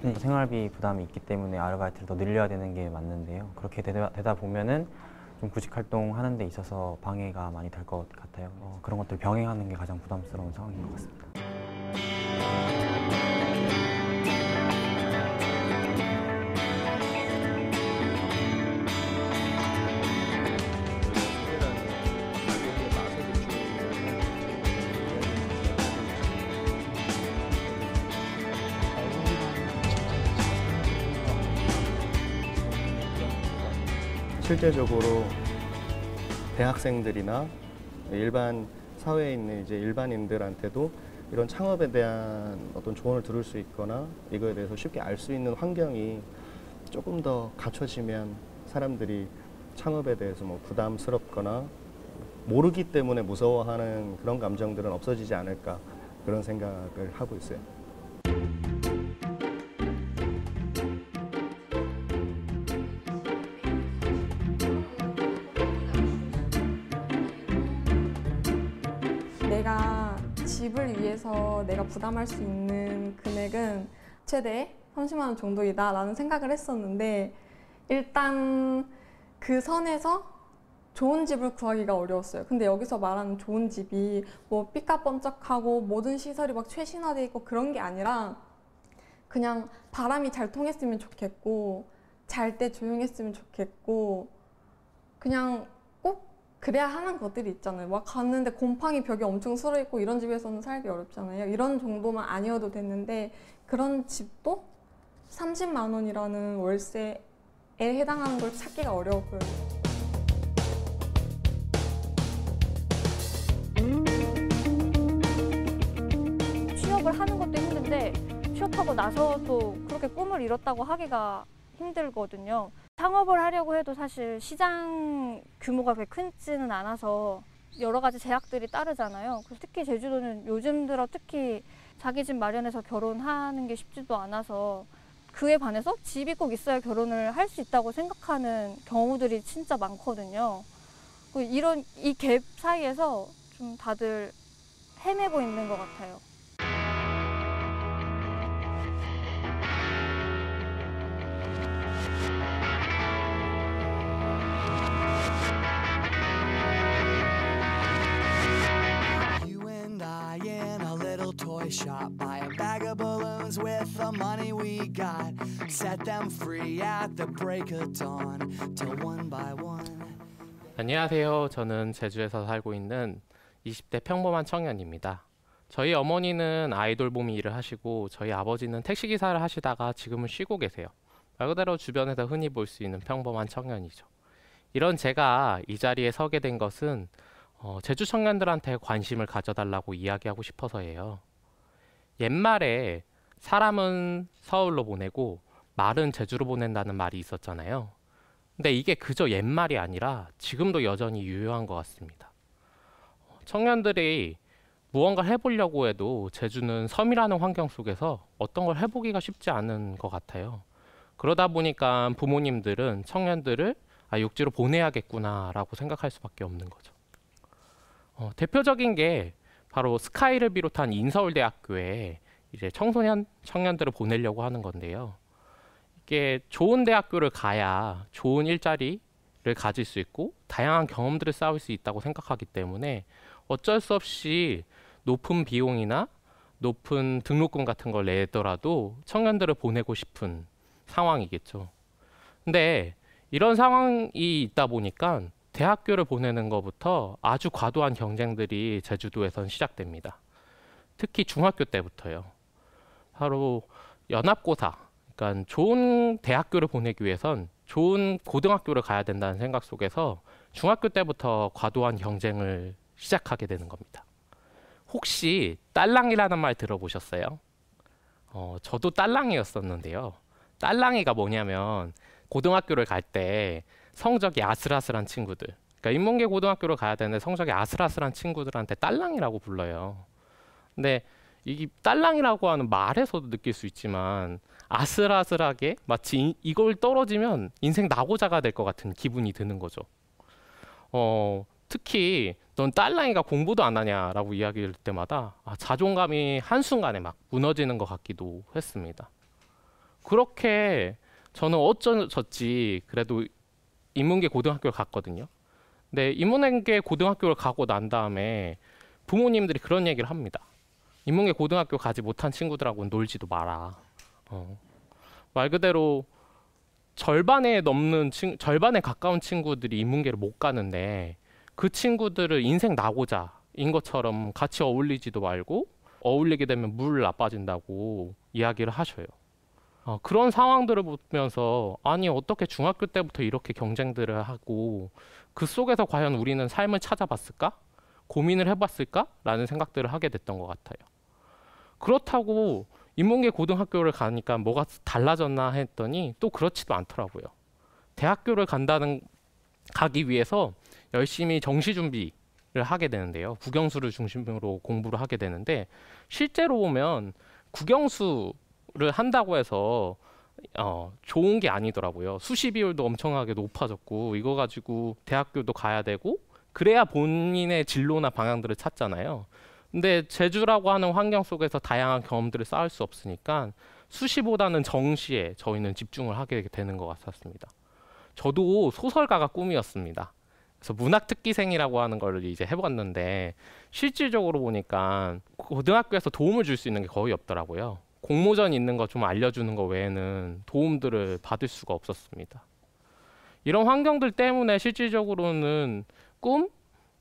네. 생활비 부담이 있기 때문에 아르바이트를 더 늘려야 되는 게 맞는데요. 그렇게 되다, 되다 보면은 좀 구직 활동하는 데 있어서 방해가 많이 될 것 같아요. 어, 그런 것들 병행하는 게 가장 부담스러운 상황인 것 같습니다. 실제적으로 대학생들이나 일반 사회에 있는 이제 일반인들한테도 이런 창업에 대한 어떤 조언을 들을 수 있거나 이거에 대해서 쉽게 알 수 있는 환경이 조금 더 갖춰지면 사람들이 창업에 대해서 뭐 부담스럽거나 모르기 때문에 무서워하는 그런 감정들은 없어지지 않을까 그런 생각을 하고 있어요. 부담할 수 있는 금액은 최대 30만 원 정도이다라는 생각을 했었는데 일단 그 선에서 좋은 집을 구하기가 어려웠어요. 근데 여기서 말하는 좋은 집이 뭐 삐까뻔쩍하고 모든 시설이 막 최신화돼 있고 그런 게 아니라 그냥 바람이 잘 통했으면 좋겠고 잘 때 조용했으면 좋겠고 그냥 그래야 하는 것들이 있잖아요. 막 갔는데 곰팡이 벽에 엄청 쓸어 있고 이런 집에서는 살기 어렵잖아요. 이런 정도만 아니어도 됐는데 그런 집도 30만 원이라는 월세에 해당하는 걸 찾기가 어려웠고요. 취업을 하는 것도 힘든데 취업하고 나서 도 그렇게 꿈을 이뤘다고 하기가 힘들거든요. 창업을 하려고 해도 사실 시장 규모가 그렇게 큰지는 않아서 여러 가지 제약들이 따르잖아요. 그래서 특히 제주도는 요즘 들어 특히 자기 집 마련해서 결혼하는 게 쉽지도 않아서 그에 반해서 집이 꼭 있어야 결혼을 할 수 있다고 생각하는 경우들이 진짜 많거든요. 그 이런 이 갭 사이에서 좀 다들 헤매고 있는 것 같아요. toy shop, buy a bag of balloons with the money we got, set them free at the break of dawn, till one by one. 안녕하세요. 저는 제주에서 살고 있는 20대 평범한 청년입니다. 저희 어머니는 아이돌 봄이 일을 하시고 저희 아버지는 택시기사를 하시다가 지금은 쉬고 계세요. 말 그대로 주변에서 흔히 볼 수 있는 평범한 청년이죠. 이런 제가 이 자리에 서게 된 것은 어, 제주 청년들한테 관심을 가져달라고 이야기하고 싶어서예요. 옛말에 사람은 서울로 보내고 말은 제주로 보낸다는 말이 있었잖아요. 근데 이게 그저 옛말이 아니라 지금도 여전히 유효한 것 같습니다. 청년들이 무언가 해보려고 해도 제주는 섬이라는 환경 속에서 어떤 걸 해보기가 쉽지 않은 것 같아요. 그러다 보니까 부모님들은 청년들을 아, 육지로 보내야겠구나라고 생각할 수밖에 없는 거죠. 어, 대표적인 게 바로 스카이를 비롯한 인서울대학교에 이제 청소년 청년들을 보내려고 하는 건데요. 이게 좋은 대학교를 가야 좋은 일자리를 가질 수 있고 다양한 경험들을 쌓을 수 있다고 생각하기 때문에 어쩔 수 없이 높은 비용이나 높은 등록금 같은 걸 내더라도 청년들을 보내고 싶은 상황이겠죠. 근데 이런 상황이 있다 보니까 대학교를 보내는 것부터 아주 과도한 경쟁들이 제주도에선 시작됩니다. 특히 중학교 때부터요. 바로 연합고사, 그러니까 좋은 대학교를 보내기 위해선 좋은 고등학교를 가야 된다는 생각 속에서 중학교 때부터 과도한 경쟁을 시작하게 되는 겁니다. 혹시 딸랑이라는 말 들어보셨어요? 어, 저도 딸랑이였었는데요. 딸랑이가 뭐냐면 고등학교를 갈때 성적이 아슬아슬한 친구들. 그러니까 인문계 고등학교로 가야 되는데 성적이 아슬아슬한 친구들한테 딸랑이라고 불러요. 근데 이게 딸랑이라고 하는 말에서도 느낄 수 있지만 아슬아슬하게 마치 이, 이걸 떨어지면 인생 나고자가될 것 같은 기분이 드는 거죠. 어, 특히 넌 딸랑이가 공부도 안 하냐라고 이야기할 때마다 아, 자존감이 한순간에 막 무너지는 것 같기도 했습니다. 그렇게 저는 어쩌저지 그래도 인문계 고등학교를 갔거든요. 근데 인문계 고등학교를 가고 난 다음에 부모님들이 그런 얘기를 합니다. 인문계 고등학교 가지 못한 친구들하고는 놀지도 마라. 어. 말 그대로 절반에 넘는 친, 절반에 가까운 친구들이 인문계를 못 가는데 그 친구들을 인생 나고자인 것처럼 같이 어울리지도 말고 어울리게 되면 물 나빠진다고 이야기를 하셔요. 어, 그런 상황들을 보면서 아니 어떻게 중학교 때부터 이렇게 경쟁들을 하고 그 속에서 과연 우리는 삶을 찾아봤을까? 고민을 해봤을까? 라는 생각들을 하게 됐던 것 같아요. 그렇다고 인문계 고등학교를 가니까 뭐가 달라졌나 했더니 또 그렇지도 않더라고요. 대학교를 간다는 가기 위해서 열심히 정시 준비를 하게 되는데요. 국영수를 중심으로 공부를 하게 되는데 실제로 보면 국영수 를 한다고 해서 어, 좋은 게 아니더라고요. 수시 비율도 엄청나게 높아졌고 이거 가지고 대학교도 가야 되고 그래야 본인의 진로나 방향들을 찾잖아요. 근데 제주라고 하는 환경 속에서 다양한 경험들을 쌓을 수 없으니까 수시보다는 정시에 저희는 집중을 하게 되는 것 같았습니다. 저도 소설가가 꿈이었습니다. 그래서 문학 특기생이라고 하는 걸 이제 해봤는데 실질적으로 보니까 고등학교에서 도움을 줄 수 있는 게 거의 없더라고요. 공모전 있는 거 좀 알려주는 거 외에는 도움들을 받을 수가 없었습니다. 이런 환경들 때문에 실질적으로는 꿈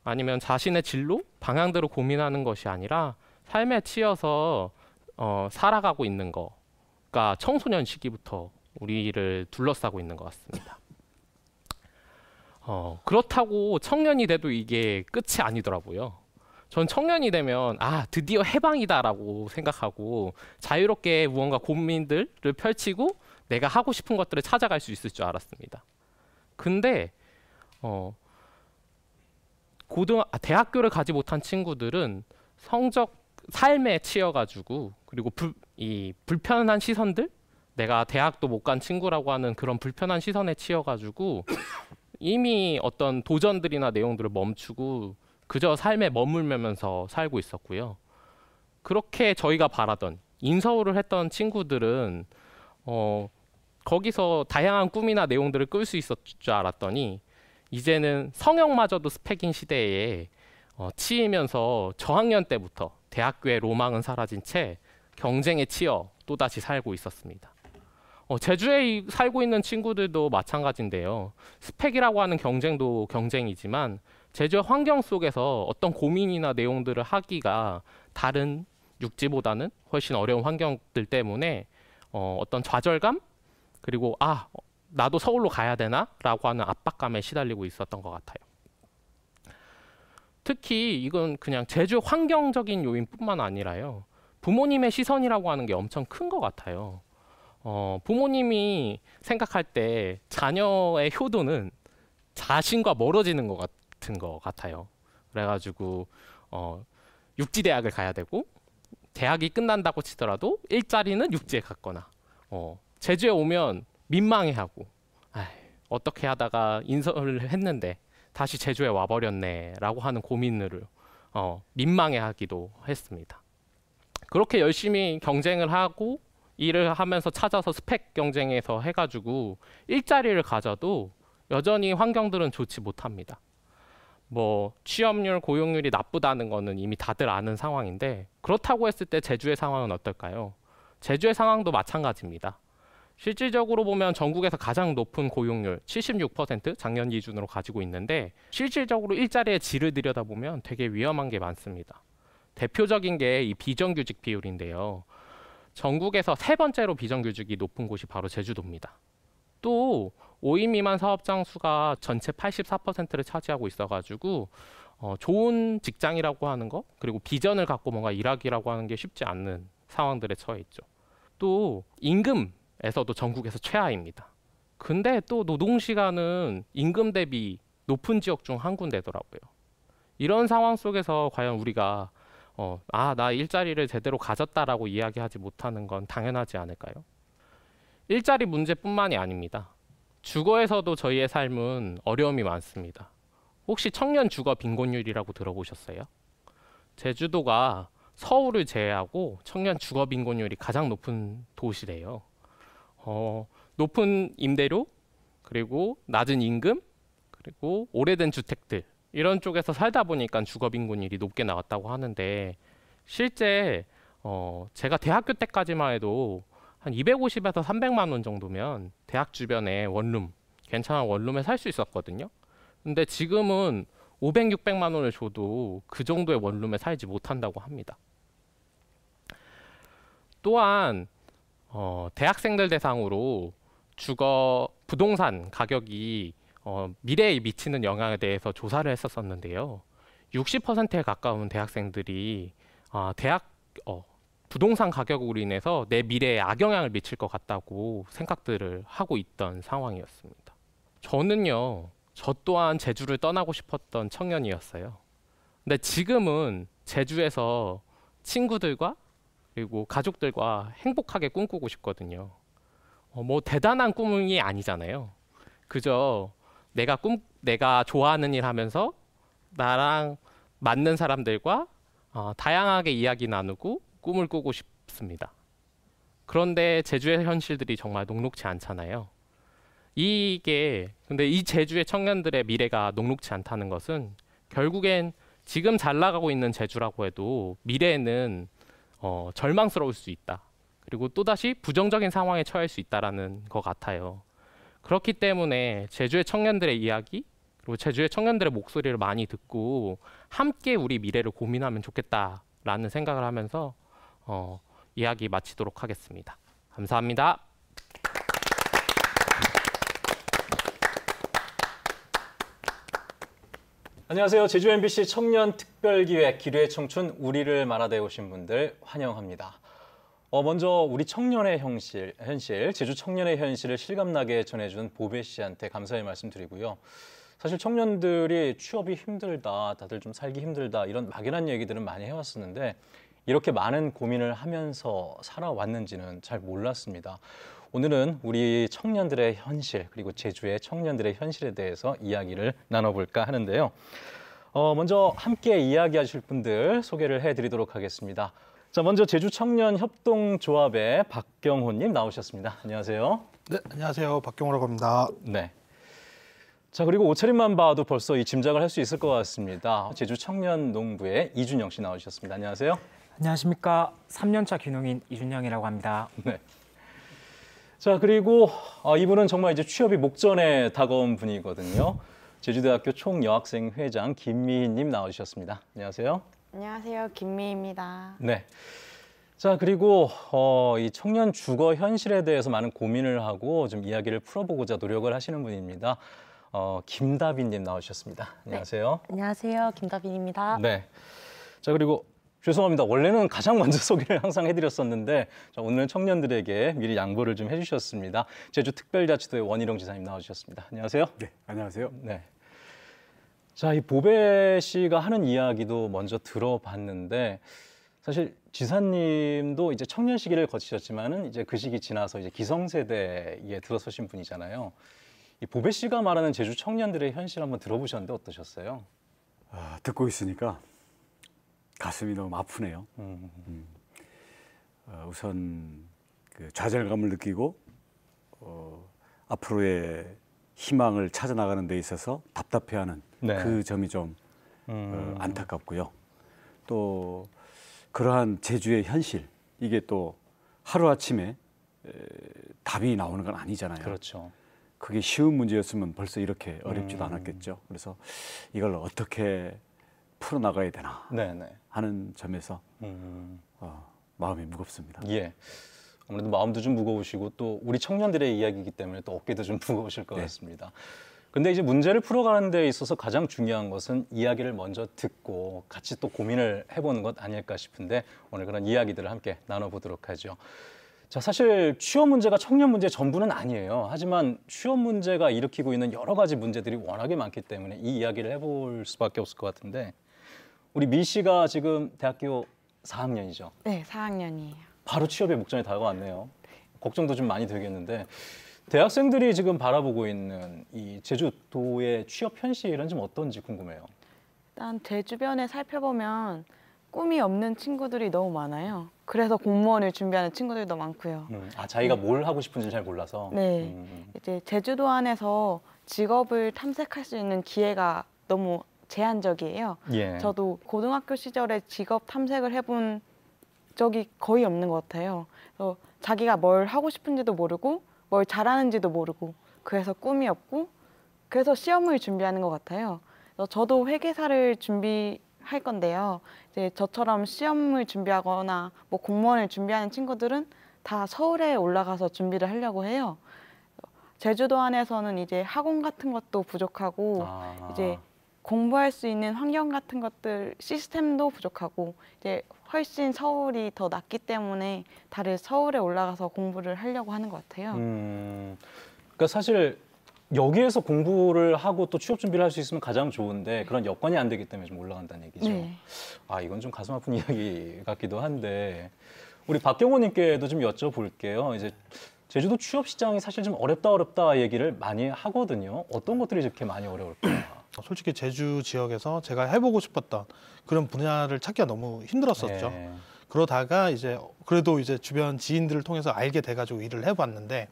아니면 자신의 진로 방향대로 고민하는 것이 아니라 삶에 치여서 어, 살아가고 있는 거가 청소년 시기부터 우리를 둘러싸고 있는 것 같습니다. 어, 그렇다고 청년이 돼도 이게 끝이 아니더라고요. 전 청년이 되면 아 드디어 해방이다라고 생각하고 자유롭게 무언가 고민들을 펼치고 내가 하고 싶은 것들을 찾아갈 수 있을 줄 알았습니다. 근데 어 고등 아, 대학교를 가지 못한 친구들은 성적 삶에 치여가지고 그리고 불, 이 불편한 시선들 내가 대학도 못 간 친구라고 하는 그런 불편한 시선에 치여가지고 이미 어떤 도전들이나 내용들을 멈추고 그저 삶에 머물면서 살고 있었고요. 그렇게 저희가 바라던 인서울을 했던 친구들은 어, 거기서 다양한 꿈이나 내용들을 끌 수 있었 을줄 알았더니 이제는 성형마저도 스펙인 시대에 어, 치이면서 저학년 때부터 대학교의 로망은 사라진 채 경쟁에 치여 또다시 살고 있었습니다. 어, 제주에 살고 있는 친구들도 마찬가지인데요. 스펙이라고 하는 경쟁도 경쟁이지만 제조 환경 속에서 어떤 고민이나 내용들을 하기가 다른 육지보다는 훨씬 어려운 환경들 때문에 어, 어떤 좌절감 그리고 아 나도 서울로 가야 되나라고 하는 압박감에 시달리고 있었던 것 같아요. 특히 이건 그냥 제주 환경적인 요인뿐만 아니라요. 부모님의 시선이라고 하는 게 엄청 큰 것 같아요. 어, 부모님이 생각할 때 자녀의 효도는 자신과 멀어지는 것 같아요. 같은 거 같아요. 그래가지고 어, 육지 대학을 가야 되고 대학이 끝난다고 치더라도 일자리는 육지에 갔거나 어, 제주에 오면 민망해하고 아이, 어떻게 하다가 인서를 했는데 다시 제주에 와버렸네라고 하는 고민을 어, 민망해하기도 했습니다. 그렇게 열심히 경쟁을 하고 일을 하면서 찾아서 스펙 경쟁에서 해가지고 일자리를 가져도 여전히 환경들은 좋지 못합니다. 뭐 취업률, 고용률이 나쁘다는 거는 이미 다들 아는 상황인데 그렇다고 했을 때 제주의 상황은 어떨까요? 제주의 상황도 마찬가지입니다. 실질적으로 보면 전국에서 가장 높은 고용률 76% 작년 기준으로 가지고 있는데 실질적으로 일자리의 질을 들여다보면 되게 위험한 게 많습니다. 대표적인 게 이 비정규직 비율인데요. 전국에서 세 번째로 비정규직이 높은 곳이 바로 제주도입니다. 또 5인 미만 사업장 수가 전체 84%를 차지하고 있어가지고 어, 좋은 직장이라고 하는 거 그리고 비전을 갖고 뭔가 일하기라고 하는 게 쉽지 않는 상황들에 처해 있죠. 또 임금에서도 전국에서 최하입니다. 근데 또 노동 시간은 임금 대비 높은 지역 중 한 군데더라고요. 이런 상황 속에서 과연 우리가 어, 아, 나 일자리를 제대로 가졌다라고 이야기하지 못하는 건 당연하지 않을까요? 일자리 문제뿐만이 아닙니다. 주거에서도 저희의 삶은 어려움이 많습니다. 혹시 청년 주거 빈곤율이라고 들어보셨어요? 제주도가 서울을 제외하고 청년 주거 빈곤율이 가장 높은 도시래요. 어, 높은 임대료, 그리고 낮은 임금, 그리고 오래된 주택들 이런 쪽에서 살다 보니까 주거 빈곤율이 높게 나왔다고 하는데 실제 어, 제가 대학교 때까지만 해도 한 250에서 300만 원 정도면 대학 주변에 원룸 괜찮은 원룸에 살 수 있었거든요. 근데 지금은 500, 600만 원을 줘도 그 정도의 원룸에 살지 못한다고 합니다. 또한 어, 대학생들 대상으로 주거 부동산 가격이 어, 미래에 미치는 영향에 대해서 조사를 했었었는데요. 60%에 가까운 대학생들이 어, 대학 어, 부동산 가격으로 인해서 내 미래에 악영향을 미칠 것 같다고 생각들을 하고 있던 상황이었습니다. 저는요, 저 또한 제주를 떠나고 싶었던 청년이었어요. 근데 지금은 제주에서 친구들과 그리고 가족들과 행복하게 꿈꾸고 싶거든요. 어, 뭐 대단한 꿈이 아니잖아요. 그저 내가 꿈, 내가 좋아하는 일 하면서 나랑 맞는 사람들과 어, 다양하게 이야기 나누고 꿈을 꾸고 싶습니다. 그런데 제주의 현실들이 정말 녹록치 않잖아요. 이게 근데 이 제주의 청년들의 미래가 녹록치 않다는 것은 결국엔 지금 잘 나가고 있는 제주라고 해도 미래에는 어, 절망스러울 수 있다. 그리고 또다시 부정적인 상황에 처할 수 있다라는 것 같아요. 그렇기 때문에 제주의 청년들의 이야기 그리고 제주의 청년들의 목소리를 많이 듣고 함께 우리 미래를 고민하면 좋겠다라는 생각을 하면서 어, 이야기 마치도록 하겠습니다. 감사합니다. 안녕하세요. 제주 MBC 청년 특별기획 기류의 청춘 우리를 만나대 오신 분들 환영합니다. 어, 먼저 우리 청년의 현실, 현실, 제주 청년의 현실을 실감나게 전해준 보배 씨한테 감사의 말씀 드리고요. 사실 청년들이 취업이 힘들다, 다들 좀 살기 힘들다 이런 막연한 얘기들은 많이 해왔었는데 이렇게 많은 고민을 하면서 살아왔는지는 잘 몰랐습니다. 오늘은 우리 청년들의 현실 그리고 제주의 청년들의 현실에 대해서 이야기를 나눠볼까 하는데요. 어, 먼저 함께 이야기하실 분들 소개를 해드리도록 하겠습니다. 자, 먼저 제주 청년 협동조합의 박경호님 나오셨습니다. 안녕하세요. 네, 안녕하세요. 박경호라고 합니다. 네. 자, 그리고 옷차림만 봐도 벌써 이 짐작을 할 수 있을 것 같습니다. 제주 청년 농부의 이준영 씨 나오셨습니다. 안녕하세요. 안녕하십니까. 3년차 귀농인 이준영이라고 합니다. 네. 자, 그리고 아, 이분은 정말 이제 취업이 목전에 다가온 분이거든요. 제주대학교 총여학생 회장 김미희님 나와주셨습니다. 안녕하세요. 안녕하세요. 김미희입니다. 네. 자, 그리고 어, 이 청년 주거 현실에 대해서 많은 고민을 하고 좀 이야기를 풀어보고자 노력을 하시는 분입니다. 어, 김다빈님 나오셨습니다. 안녕하세요. 네. 안녕하세요. 김다빈입니다. 네. 자, 그리고 죄송합니다. 원래는 가장 먼저 소개를 항상 해드렸었는데 오늘은 청년들에게 미리 양보를 좀 해주셨습니다. 제주 특별자치도의 원희룡 지사님 나와주셨습니다. 안녕하세요. 네, 안녕하세요. 네. 자, 이 보배 씨가 하는 이야기도 먼저 들어봤는데 사실 지사님도 이제 청년 시기를 거치셨지만은 이제 그 시기 지나서 이제 기성세대에 들어서신 분이잖아요. 이 보배 씨가 말하는 제주 청년들의 현실 한번 들어보셨는데 어떠셨어요? 아, 듣고 있으니까 가슴이 너무 아프네요. 음 음, 음. 음. 어, 우선 그 좌절감을 느끼고 어, 앞으로의 희망을 찾아 나가는 데 있어서 답답해하는 네. 그 점이 좀 어, 음. 어, 안타깝고요. 또 그러한 제주의 현실 이게 또 하루 아침에 답이 나오는 건 아니잖아요. 그렇죠. 그게 쉬운 문제였으면 벌써 이렇게 어렵지도 음. 않았겠죠. 그래서 이걸 어떻게 풀어나가야 되나. 네네. 네. 하는 점에서 음. 어, 마음이 무겁습니다. 예. 아무래도 마음도 좀 무거우시고 또 우리 청년들의 이야기이기 때문에 또 어깨도 좀 무거우실 것 네. 같습니다. 근데 이제 문제를 풀어가는 데 있어서 가장 중요한 것은 이야기를 먼저 듣고 같이 또 고민을 해보는 것 아닐까 싶은데 오늘 그런 이야기들을 함께 나눠보도록 하죠. 자, 사실 취업 문제가 청년 문제 전부는 아니에요. 하지만 취업 문제가 일으키고 있는 여러 가지 문제들이 워낙에 많기 때문에 이 이야기를 해볼 수밖에 없을 것 같은데 우리 미 씨가 지금 대학교 4학년이죠? 네, 4학년이에요. 바로 취업의 목전에 다가왔네요. 걱정도 좀 많이 되겠는데 대학생들이 지금 바라보고 있는 이 제주도의 취업 현실은 좀 어떤지 궁금해요. 일단 제 주변에 살펴보면 꿈이 없는 친구들이 너무 많아요. 그래서 공무원을 준비하는 친구들도 많고요. 음, 아 자기가 음. 뭘 하고 싶은지 잘 몰라서. 네, 음. 이제 제주도 안에서 직업을 탐색할 수 있는 기회가 너무 제한적이에요. 예. 저도 고등학교 시절에 직업 탐색을 해본 적이 거의 없는 것 같아요. 그래서 자기가 뭘 하고 싶은지도 모르고 뭘 잘하는지도 모르고 그래서 꿈이 없고 그래서 시험을 준비하는 것 같아요. 그래서 저도 회계사를 준비할 건데요. 이제 저처럼 시험을 준비하거나 뭐 공무원을 준비하는 친구들은 다 서울에 올라가서 준비를 하려고 해요. 제주도 안에서는 이제 학원 같은 것도 부족하고 아. 이제 공부할 수 있는 환경 같은 것들 시스템도 부족하고 이제 훨씬 서울이 더 낫기 때문에 다들 서울에 올라가서 공부를 하려고 하는 것 같아요. 음, 그러니까 사실 여기에서 공부를 하고 또 취업 준비를 할 수 있으면 가장 좋은데 그런 여건이 안 되기 때문에 좀 올라간다는 얘기죠. 네. 아 이건 좀 가슴 아픈 이야기 같기도 한데 우리 박경호님께도 좀 여쭤볼게요. 이제 제주도 취업 시장이 사실 좀 어렵다 어렵다 얘기를 많이 하거든요. 어떤 것들이 이렇게 많이 어려울까요? 솔직히 제주 지역에서 제가 해보고 싶었던 그런 분야를 찾기가 너무 힘들었었죠. 네. 그러다가 이제 그래도 이제 주변 지인들을 통해서 알게 돼가지고 일을 해봤는데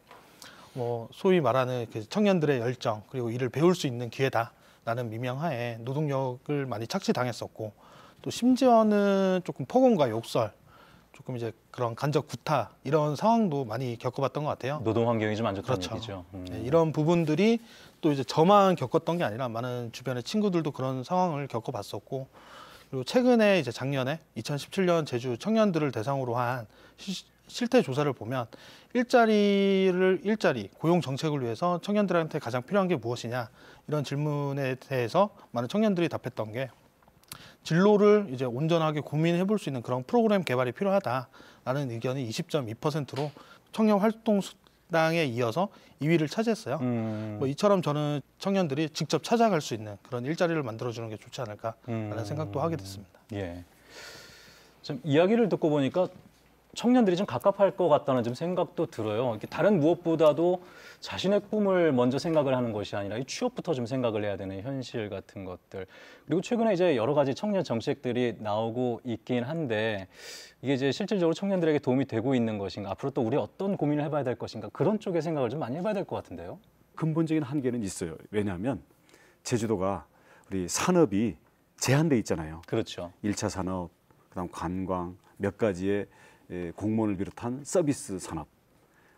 뭐 소위 말하는 그 청년들의 열정 그리고 일을 배울 수 있는 기회다라는 미명하에 노동력을 많이 착취당했었고 또 심지어는 조금 폭언과 욕설 조금 이제 그런 간접 구타 이런 상황도 많이 겪어봤던 것 같아요. 노동 환경이 좀 안 좋다는 그렇죠. 얘기죠. 음. 네, 이런 부분들이 또 이제 저만 겪었던 게 아니라 많은 주변의 친구들도 그런 상황을 겪어봤었고 그리고 최근에 이제 작년에 2017년 제주 청년들을 대상으로 한 시, 실태 조사를 보면 일자리를 일자리 고용 정책을 위해서 청년들한테 가장 필요한 게 무엇이냐 이런 질문에 대해서 많은 청년들이 답했던 게 진로를 이제 온전하게 고민해 볼 수 있는 그런 프로그램 개발이 필요하다라는 의견이 20.2%로 청년 활동 수 당에 이어서 2위를 차지했어요. 음. 뭐 이처럼 저는 청년들이 직접 찾아갈 수 있는 그런 일자리를 만들어주는 게 좋지 않을까라는 음. 생각도 하게 됐습니다. 예. 참 이야기를 듣고 보니까 청년들이 좀 갑갑할 것 같다는 좀 생각도 들어요. 다른 무엇보다도 자신의 꿈을 먼저 생각을 하는 것이 아니라 이 취업부터 좀 생각을 해야 되는 현실 같은 것들. 그리고 최근에 이제 여러 가지 청년 정책들이 나오고 있긴 한데 이게 이제 실질적으로 청년들에게 도움이 되고 있는 것인가 앞으로 또 우리 어떤 고민을 해봐야 될 것인가 그런 쪽의 생각을 좀 많이 해봐야 될 것 같은데요. 근본적인 한계는 있어요. 왜냐하면 제주도가 우리 산업이 제한돼 있잖아요. 그렇죠. 일차 산업, 그다음 관광 몇 가지의 예, 공무원을 비롯한 서비스 산업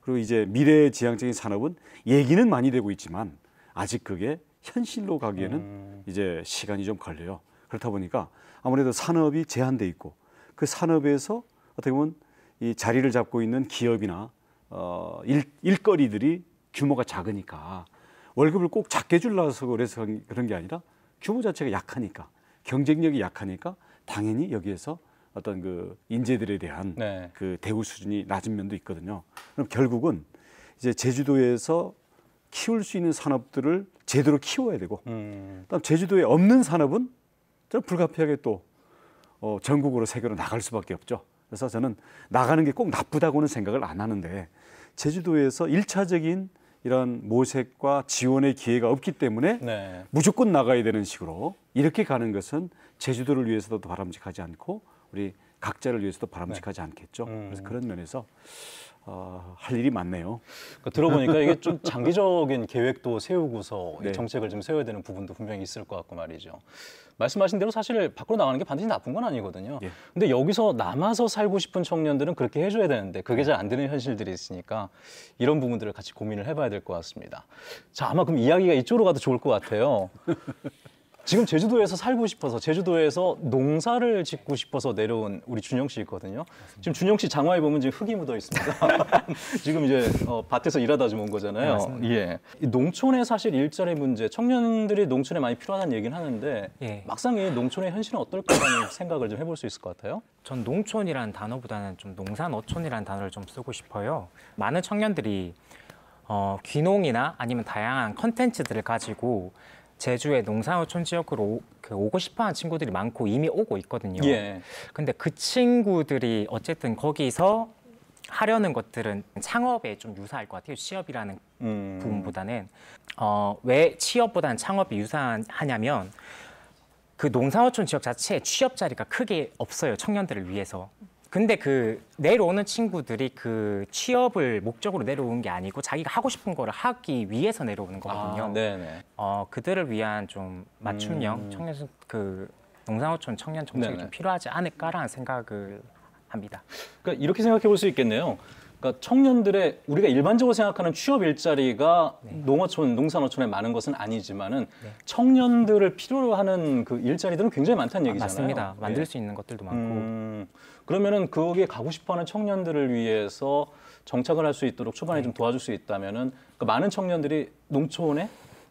그리고 이제 미래 지향적인 산업은 얘기는 많이 되고 있지만 아직 그게 현실로 가기에는 음. 이제 시간이 좀 걸려요. 그렇다 보니까 아무래도 산업이 제한돼 있고 그 산업에서 어떻게 보면 이 자리를 잡고 있는 기업이나 어, 일, 일거리들이 규모가 작으니까 월급을 꼭 작게 줄라서 그래서 그런 게 아니라 규모 자체가 약하니까 경쟁력이 약하니까 당연히 여기에서 어떤 그 인재들에 대한 네. 그 대우 수준이 낮은 면도 있거든요. 그럼 결국은 이제 제주도에서 키울 수 있는 산업들을 제대로 키워야 되고, 음. 그다음 제주도에 없는 산업은 좀 불가피하게 또 어, 전국으로 세계로 나갈 수밖에 없죠. 그래서 저는 나가는 게 꼭 나쁘다고는 생각을 안 하는데 제주도에서 일차적인 이런 모색과 지원의 기회가 없기 때문에 네. 무조건 나가야 되는 식으로 이렇게 가는 것은 제주도를 위해서도 바람직하지 않고 우리 각자를 위해서도 바람직하지 네. 않겠죠. 음. 그래서 그런 면에서 어, 할 일이 많네요. 그러니까 들어보니까 이게 좀 장기적인 계획도 세우고서 네. 정책을 좀 세워야 되는 부분도 분명히 있을 것 같고 말이죠. 말씀하신 대로 사실 밖으로 나가는 게 반드시 나쁜 건 아니거든요. 예. 근데 여기서 남아서 살고 싶은 청년들은 그렇게 해줘야 되는데 그게 잘 안 되는 현실들이 있으니까 이런 부분들을 같이 고민을 해봐야 될 것 같습니다. 자, 아마 그럼 이야기가 이쪽으로 가도 좋을 것 같아요. 지금 제주도에서 살고 싶어서 제주도에서 농사를 짓고 싶어서 내려온 우리 준영 씨 있거든요. 지금 준영 씨 장화에 보면 지금 흙이 묻어 있습니다. 지금 이제 어, 밭에서 일하다 좀온 거잖아요. 네, 예. 농촌의 사실 일자리 문제, 청년들이 농촌에 많이 필요하다는 얘기는 하는데 예. 막상 이 농촌의 현실은 어떨까라는 생각을 좀 해볼 수 있을 것 같아요. 전 농촌이라는 단어보다는 좀 농산어촌이라는 단어를 좀 쓰고 싶어요. 많은 청년들이 어, 귀농이나 아니면 다양한 컨텐츠들을 가지고 제주의 농산어촌 지역으로 오고 싶어하는 친구들이 많고 이미 오고 있거든요. 예. 근데 그 친구들이 어쨌든 거기서 하려는 것들은 창업에 좀 유사할 것 같아요. 취업이라는 음. 부분보다는 어, 왜 취업보다는 창업이 유사하냐면 그 농산어촌 지역 자체에 취업 자리가 크게 없어요. 청년들을 위해서. 근데 그 내려오는 친구들이 그 취업을 목적으로 내려온 게 아니고 자기가 하고 싶은 거를 하기 위해서 내려오는 거거든요. 아, 네네. 어 그들을 위한 좀 맞춤형 음. 청년 그 농산어촌 청년 정책이 네네. 좀 필요하지 않을까라는 생각을 합니다. 그러니까 이렇게 생각해 볼 수 있겠네요. 그러니까 청년들의 우리가 일반적으로 생각하는 취업 일자리가 네. 농어촌, 농산어촌에 많은 것은 아니지만은 네. 청년들을 필요로 하는 그 일자리들은 굉장히 많다는 아, 얘기잖아요. 아, 맞습니다. 예. 만들 수 있는 것들도 많고. 음, 그러면은 거기에 가고 싶어하는 청년들을 위해서 정착을 할 수 있도록 초반에 네. 좀 도와줄 수 있다면은 그러니까 많은 청년들이 농촌에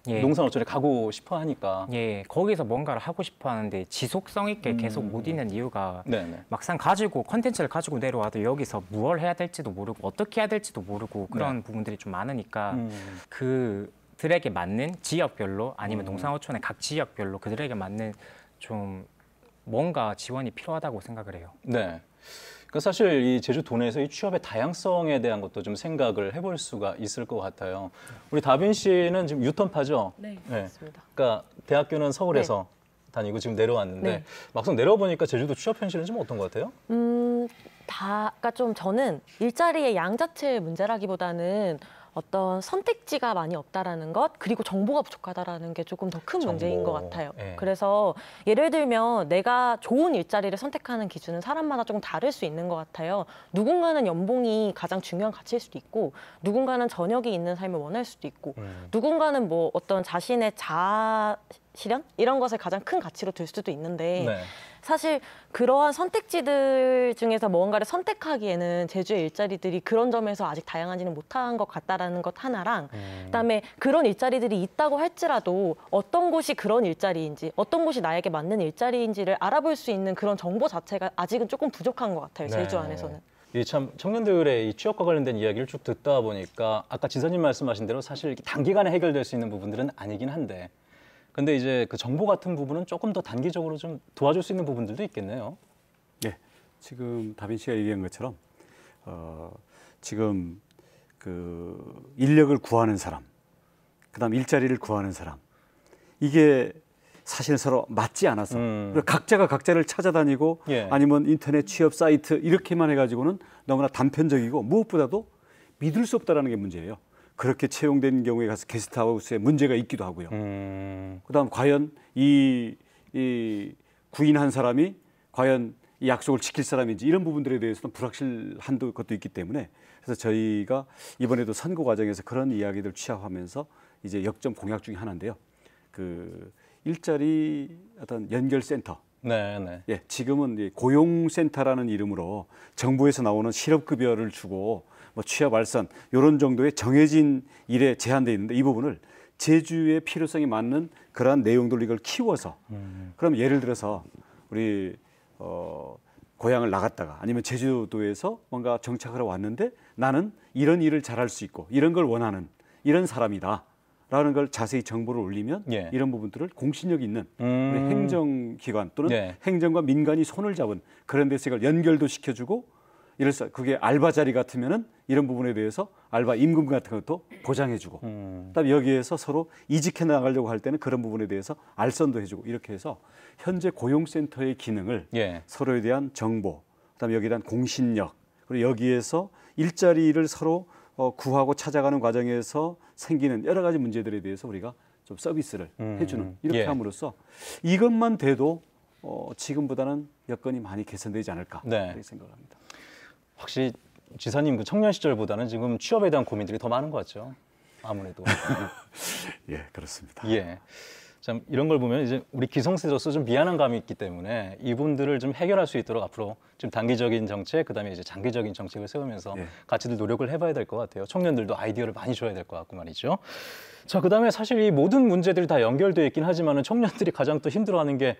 예. 농산어촌에 가고 싶어 하니까. 예, 거기서 뭔가를 하고 싶어 하는데 지속성 있게 음. 계속 못 있는 이유가 네네. 네. 막상 가지고 컨텐츠를 가지고 내려와도 여기서 무얼 해야 될지도 모르고 어떻게 해야 될지도 모르고 그런 네. 부분들이 좀 많으니까 음. 그 들에게 맞는 지역별로 아니면 음. 농산어촌의 각 지역별로 그들에게 맞는 좀 뭔가 지원이 필요하다고 생각을 해요. 네. 그러니까 사실 이 제주도 내에서 이 취업의 다양성에 대한 것도 좀 생각을 해볼 수가 있을 것 같아요. 우리 다빈 씨는 지금 유턴파죠? 네, 네. 맞습니다. 네. 그러니까 대학교는 서울에서 네. 다니고 지금 내려왔는데 네. 막상 내려보니까 제주도 취업 현실은 좀 어떤 것 같아요? 음, 다, 그러니까 좀 저는 일자리의 양 자체의 문제라기보다는 어떤 선택지가 많이 없다라는 것 그리고 정보가 부족하다라는 게 조금 더 큰 문제인 것 같아요. 네. 그래서 예를 들면 내가 좋은 일자리를 선택하는 기준은 사람마다 조금 다를 수 있는 것 같아요. 누군가는 연봉이 가장 중요한 가치일 수도 있고 누군가는 저녁이 있는 삶을 원할 수도 있고 음. 누군가는 뭐 어떤 자신의 자아 실현 이런 것을 가장 큰 가치로 들 수도 있는데 네. 사실 그러한 선택지들 중에서 뭔가를 선택하기에는 제주의 일자리들이 그런 점에서 아직 다양하지는 못한 것 같다라는 것 하나랑 음. 그다음에 그런 일자리들이 있다고 할지라도 어떤 곳이 그런 일자리인지 어떤 곳이 나에게 맞는 일자리인지를 알아볼 수 있는 그런 정보 자체가 아직은 조금 부족한 것 같아요. 네. 제주 네. 안에서는. 이참 청년들의 이 취업과 관련된 이야기를 쭉 듣다 보니까 아까 진사님 말씀하신 대로 사실 단기간에 해결될 수 있는 부분들은 아니긴 한데 근데 이제 그 정보 같은 부분은 조금 더 단기적으로 좀 도와줄 수 있는 부분들도 있겠네요. 네, 지금 다빈 씨가 얘기한 것처럼 어, 지금 그 인력을 구하는 사람, 그다음 일자리를 구하는 사람 이게 사실 서로 맞지 않아서 음. 각자가 각자를 찾아다니고 예. 아니면 인터넷 취업 사이트 이렇게만 해가지고는 너무나 단편적이고 무엇보다도 믿을 수 없다라는 게 문제예요. 그렇게 채용된 경우에 가서 게스트하우스에 문제가 있기도 하고요. 음. 그다음 과연 이, 이 구인 한 사람이 과연 이 약속을 지킬 사람인지 이런 부분들에 대해서는 불확실한 것도 있기 때문에 그래서 저희가 이번에도 선거 과정에서 그런 이야기들 취합하면서 이제 역점 공약 중에 하나인데요. 그 일자리 어떤 연결센터. 네, 네. 예, 지금은 고용센터라는 이름으로 정부에서 나오는 실업급여를 주고 뭐 취업 알선 이런 정도의 정해진 일에 제한돼 있는데 이 부분을 제주의 필요성이 맞는 그러한 내용들 이걸 키워서 음. 그럼 예를 들어서 우리 어 고향을 나갔다가 아니면 제주도에서 뭔가 정착하러 왔는데 나는 이런 일을 잘할 수 있고 이런 걸 원하는 이런 사람이다. 라는 걸 자세히 정보를 올리면 예. 이런 부분들을 공신력 있는 음. 우리 행정기관 또는 예. 행정과 민간이 손을 잡은 그런 데서 이걸 연결도 시켜주고 이럴수 그게 알바 자리 같으면은 이런 부분에 대해서 알바 임금 같은 것도 보장해주고 음. 그다음에 여기에서 서로 이직해 나가려고 할 때는 그런 부분에 대해서 알선도 해주고 이렇게 해서 현재 고용센터의 기능을 예. 서로에 대한 정보 그다음에 여기에 대한 공신력 그리고 여기에서 일자리를 서로 어, 구하고 찾아가는 과정에서 생기는 여러 가지 문제들에 대해서 우리가 좀 서비스를 음. 해주는 이렇게 예. 함으로써 이것만 돼도 어, 지금보다는 여건이 많이 개선되지 않을까 네. 생각합니다. 확실히 지사님 그 청년 시절보다는 지금 취업에 대한 고민들이 더 많은 것 같죠. 아무래도. 예, 그렇습니다. 예. 참 이런 걸 보면 이제 우리 기성세대로서 좀 미안한 감이 있기 때문에 이분들을 좀 해결할 수 있도록 앞으로 좀 단기적인 정책 그다음에 이제 장기적인 정책을 세우면서 예. 같이들 노력을 해봐야 될 것 같아요. 청년들도 아이디어를 많이 줘야 될 것 같고 말이죠. 자 그다음에 사실 이 모든 문제들이 다 연결돼 있긴 하지만 청년들이 가장 또 힘들어하는 게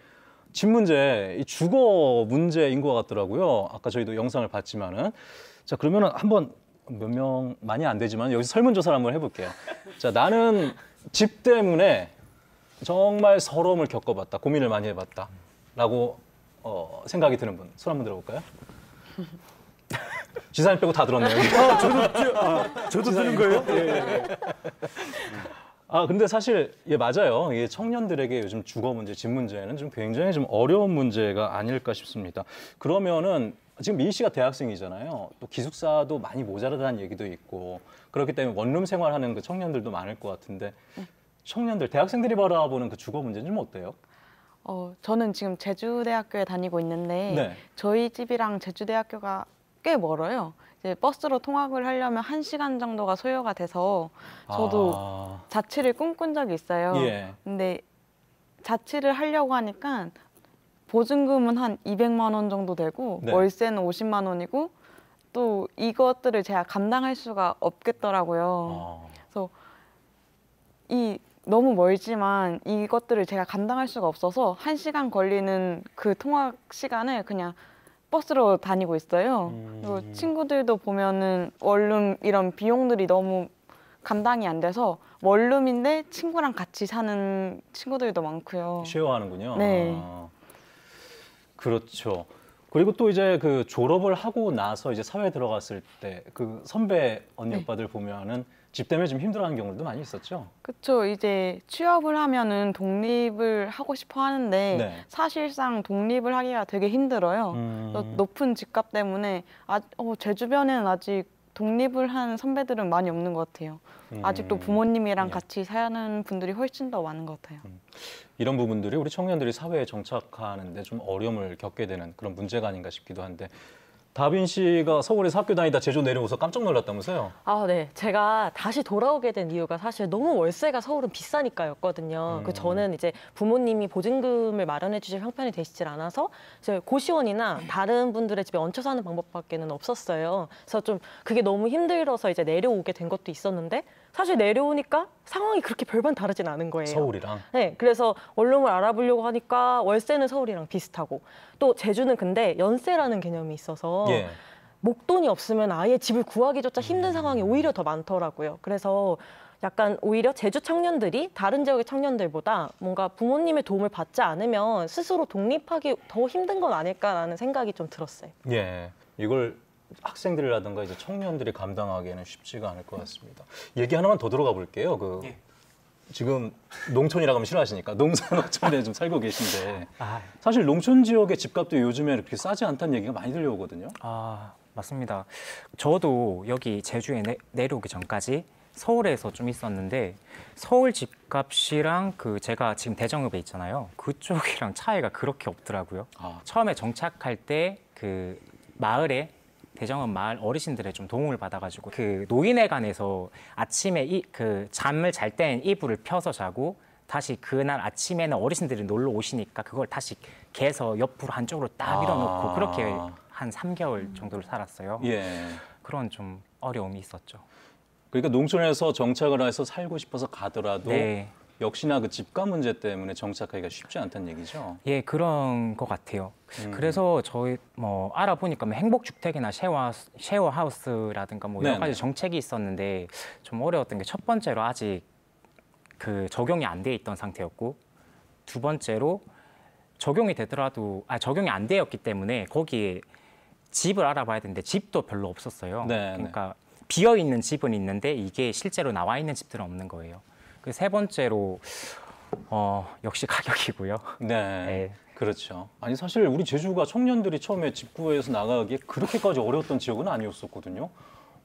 집 문제, 이 주거 문제인 것 같더라고요. 아까 저희도 영상을 봤지만은 자 그러면은 한번 몇 명 많이 안 되지만 여기서 설문조사를 한번 해볼게요. 자 나는 집 때문에 정말 서러움을 겪어봤다, 고민을 많이 해봤다라고 어, 생각이 드는 분손 한 번 들어볼까요? 지사님 빼고 다 들었네요. 아, 저도, 저, 아, 저도 드는 거예요? 예, 예. 아 근데 사실 예 맞아요. 예, 청년들에게 요즘 주거 문제, 집 문제는 좀 굉장히 좀 어려운 문제가 아닐까 싶습니다. 그러면은 지금 미 씨가 대학생이잖아요. 또 기숙사도 많이 모자라다는 얘기도 있고 그렇기 때문에 원룸 생활하는 그 청년들도 많을 것 같은데 청년들 대학생들이 바라보는 그 주거 문제는 좀 어때요? 어, 저는 지금 제주대학교에 다니고 있는데 네. 저희 집이랑 제주대학교가 꽤 멀어요. 이제 버스로 통학을 하려면 한시간 정도가 소요가 돼서 저도 아... 자취를 꿈꾼 적이 있어요. 예. 근데 자취를 하려고 하니까 보증금은 한 200만 원 정도 되고 네. 월세는 50만 원이고 또 이것들을 제가 감당할 수가 없겠더라고요. 아. 그래서 이 너무 멀지만 이것들을 제가 감당할 수가 없어서 한시간 걸리는 그 통학 시간을 그냥 버스로 다니고 있어요. 음. 그리고 친구들도 보면은 원룸 이런 비용들이 너무 감당이 안 돼서 원룸인데 친구랑 같이 사는 친구들도 많고요. 쉐어하는군요. 네. 아. 그렇죠. 그리고 또 이제 그 졸업을 하고 나서 이제 사회에 들어갔을 때 그 선배 언니 네. 오빠들 보면은 집 때문에 좀 힘들어하는 경우도 많이 있었죠. 그렇죠. 이제 취업을 하면은 독립을 하고 싶어 하는데 네. 사실상 독립을 하기가 되게 힘들어요. 음... 높은 집값 때문에 아, 어, 제 주변에는 아직 독립을 한 선배들은 많이 없는 것 같아요. 아직도 음. 부모님이랑 예. 같이 사는 분들이 훨씬 더 많은 것 같아요. 음. 이런 부분들이 우리 청년들이 사회에 정착하는데 좀 어려움을 겪게 되는 그런 문제가 아닌가 싶기도 한데 다빈 씨가 서울에서 학교 다니다 제주 내려오서 깜짝 놀랐다면서요? 아, 네. 제가 다시 돌아오게 된 이유가 사실 너무 월세가 서울은 비싸니까였거든요. 음. 그 저는 이제 부모님이 보증금을 마련해 주실 형편이 되시질 않아서 이제 고시원이나 다른 분들의 집에 얹혀 사는 방법밖에는 없었어요. 그래서 좀 그게 너무 힘들어서 이제 내려오게 된 것도 있었는데 사실 내려오니까 상황이 그렇게 별반 다르진 않은 거예요. 서울이랑? 네, 그래서 원룸을 알아보려고 하니까 월세는 서울이랑 비슷하고 또 제주는 근데 연세라는 개념이 있어서 예. 목돈이 없으면 아예 집을 구하기조차 힘든 음. 상황이 오히려 더 많더라고요. 그래서 약간 오히려 제주 청년들이 다른 지역의 청년들보다 뭔가 부모님의 도움을 받지 않으면 스스로 독립하기 더 힘든 건 아닐까라는 생각이 좀 들었어요. 예. 이걸 학생들이라든가 이제 청년들이 감당하기에는 쉽지가 않을 것 같습니다. 얘기 하나만 더 들어가 볼게요. 그 예. 지금 농촌이라고 하면 싫어하시니까 농산어촌에 좀 살고 계신데 아, 예. 사실 농촌 지역의 집값도 요즘에 이렇게 싸지 않다는 얘기가 많이 들려오거든요. 아 맞습니다. 저도 여기 제주에 내, 내려오기 전까지 서울에서 좀 있었는데 서울 집값이랑 그 제가 지금 대정읍에 있잖아요. 그쪽이랑 차이가 그렇게 없더라고요. 아. 처음에 정착할 때 그 마을에 대정은 마을 어르신들의 좀 도움을 받아가지고 그 노인회관에서 아침에 이그 잠을 잘 땐 이불을 펴서 자고 다시 그날 아침에는 어르신들이 놀러 오시니까 그걸 다시 개서 옆으로 한쪽으로 딱 아. 밀어놓고 아. 그렇게 한 3개월 정도를 살았어요. 예. 그런 좀 어려움이 있었죠. 그러니까 농촌에서 정착을 해서 살고 싶어서 가더라도 네. 역시나 그 집값 문제 때문에 정착하기가 쉽지 않다는 얘기죠. 예, 그런 것 같아요. 음. 그래서 저희 뭐 알아보니까 뭐 행복주택이나 쉐어 쉐어 하우스라든가 뭐 여러 가지 정책이 있었는데 좀 어려웠던 게 첫 번째로 아직 그 적용이 안 돼 있던 상태였고 두 번째로 적용이 되더라도 아 적용이 안 되었기 때문에 거기에 집을 알아봐야 되는데 집도 별로 없었어요. 네네. 네. 그러니까 비어 있는 집은 있는데 이게 실제로 나와 있는 집들은 없는 거예요. 그세 번째로 어, 역시 가격이고요. 네. 네. 그렇죠. 아니 사실 우리 제주가 청년들이 처음에 집구에서 나가기 그렇게까지 어려웠던 지역은 아니었었거든요.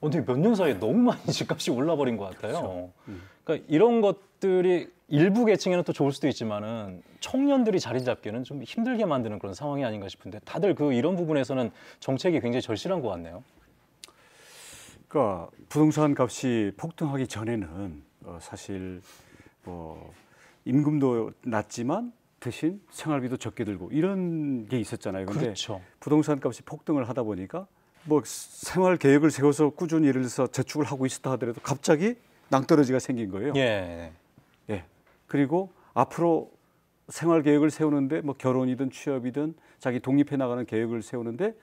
어, 근데 몇 년 사이에 너무 많이 집값이 올라버린 것 같아요. 그렇죠. 음. 그러니까 이런 것들이 일부 계층에는 또 좋을 수도 있지만은 청년들이 자리 잡기는 좀 힘들게 만드는 그런 상황이 아닌가 싶은데 다들 그 이런 부분에서는 정책이 굉장히 절실한 것 같네요. 그러니까 부동산 값이 폭등하기 전에는 어, 사실 뭐 임금도 낮지만 대신 생활비도 적게 들고 이런 게 있었잖아요. 근데 그렇죠. 부동산 값이 폭등을 하다 보니까 뭐 생활 계획을 세워서 꾸준히 예를 들어서 저축을 하고 있었다 하더라도 갑자기 낭떠러지가 생긴 거예요. 예. 예. 그리고 앞으로 생활 계획을 세우는데 뭐 결혼이든 취업이든 자기 독립해 나가는 계획을 세우는데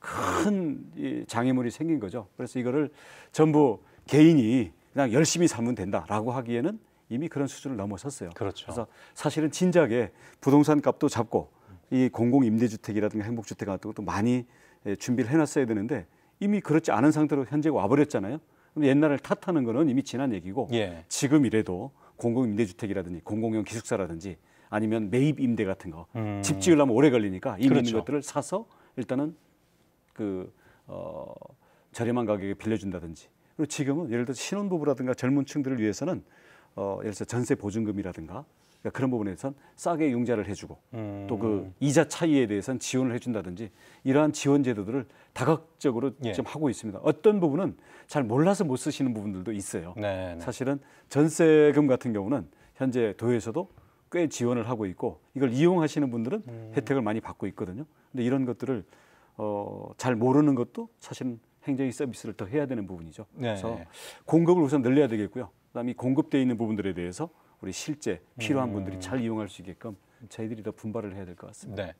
큰 장애물이 생긴 거죠. 그래서 이거를 전부 개인이 그냥 열심히 살면 된다라고 하기에는 이미 그런 수준을 넘어섰어요. 그렇죠. 그래서 사실은 진작에 부동산 값도 잡고 이 공공 임대주택이라든가 행복주택 같은 것도 많이 예, 준비를 해놨어야 되는데 이미 그렇지 않은 상태로 현재 와버렸잖아요. 그럼 옛날을 탓하는 거는 이미 지난 얘기고 예. 지금 이래도 공공 임대주택이라든지 공공용 기숙사라든지 아니면 매입 임대 같은 거집 음. 지으려면 오래 걸리니까 이미 그렇죠. 있는 것들을 사서 일단은 그 어, 저렴한 가격에 빌려준다든지 그리고 지금은 예를 들어 신혼부부라든가 젊은 층들을 위해서는 어, 예를 들어 전세 보증금이라든가 그러니까 그런 부분에선 싸게 융자를 해주고 음. 또그 이자 차이에 대해서는 지원을 해준다든지 이러한 지원 제도들을 다각적으로 예. 지금 하고 있습니다. 어떤 부분은 잘 몰라서 못 쓰시는 부분들도 있어요. 네네. 네. 사실은 전세금 같은 경우는 현재 도에서도 꽤 지원을 하고 있고 이걸 이용하시는 분들은 음. 혜택을 많이 받고 있거든요. 근데 이런 것들을 어, 잘 모르는 것도 사실은 행정의 서비스를 더 해야 되는 부분이죠. 네. 그래서 공급을 우선 늘려야 되겠고요. 그다음에 공급되어 있는 부분들에 대해서 우리 실제 필요한 음. 분들이 잘 이용할 수 있게끔 저희들이 더 분발을 해야 될 것 같습니다. 네.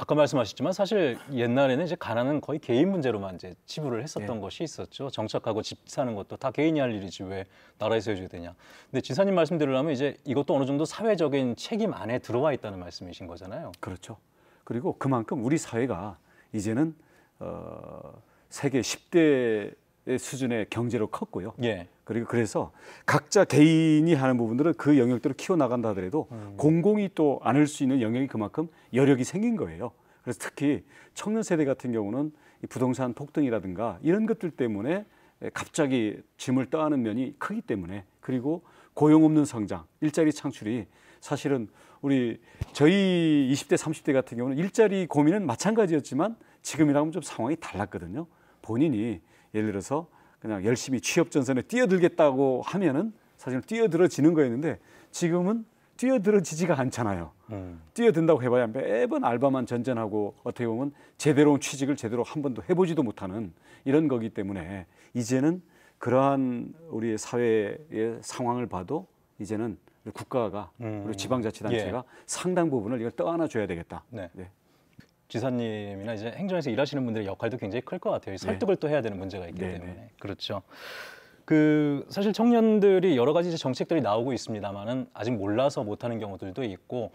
아까 말씀하셨지만 사실 옛날에는 이제 가난은 거의 개인 문제로만 이제 치부를 했었던 네. 것이 있었죠. 정착하고 집 사는 것도 다 개인이 할 일이지 왜 나라에서 해줘야 되냐. 근데 지사님 말씀대로라면 이제 이것도 어느 정도 사회적인 책임 안에 들어와 있다는 말씀이신 거잖아요. 그렇죠. 그리고 그만큼 우리 사회가 이제는 어, 세계 10대 수준의 경제로 컸고요. 예. 그리고 그래서 각자 개인이 하는 부분들은 그 영역대로 키워나간다 하더라도 음. 공공이 또 안을 수 있는 영역이 그만큼 여력이 생긴 거예요. 그래서 특히 청년 세대 같은 경우는 부동산 폭등이라든가 이런 것들 때문에 갑자기 짐을 떠안는 면이 크기 때문에 그리고 고용 없는 성장, 일자리 창출이 사실은 우리 저희 20대, 30대 같은 경우는 일자리 고민은 마찬가지였지만 지금이랑은 좀 상황이 달랐거든요. 본인이 예를 들어서 그냥 열심히 취업 전선에 뛰어들겠다고 하면은 사실 뛰어들어지는 거였는데 지금은 뛰어들어지지가 않잖아요. 음. 뛰어든다고 해봐야 매번 알바만 전전하고 어떻게 보면 제대로 취직을 제대로 한 번도 해보지도 못하는 이런 거기 때문에 이제는 그러한 우리 사회의 상황을 봐도 이제는 국가가 음. 우리 지방자치단체가 예. 상당 부분을 이걸 떠안아줘야 되겠다. 네. 네. 지사님이나 이제 행정에서 일하시는 분들의 역할도 굉장히 클 것 같아요. 네. 설득을 네. 또 해야 되는 문제가 있기 네, 네 때문에 그렇죠. 그 사실 청년들이 여러 가지 정책들이 나오고 있습니다만은 아직 몰라서 못하는 경우들도 있고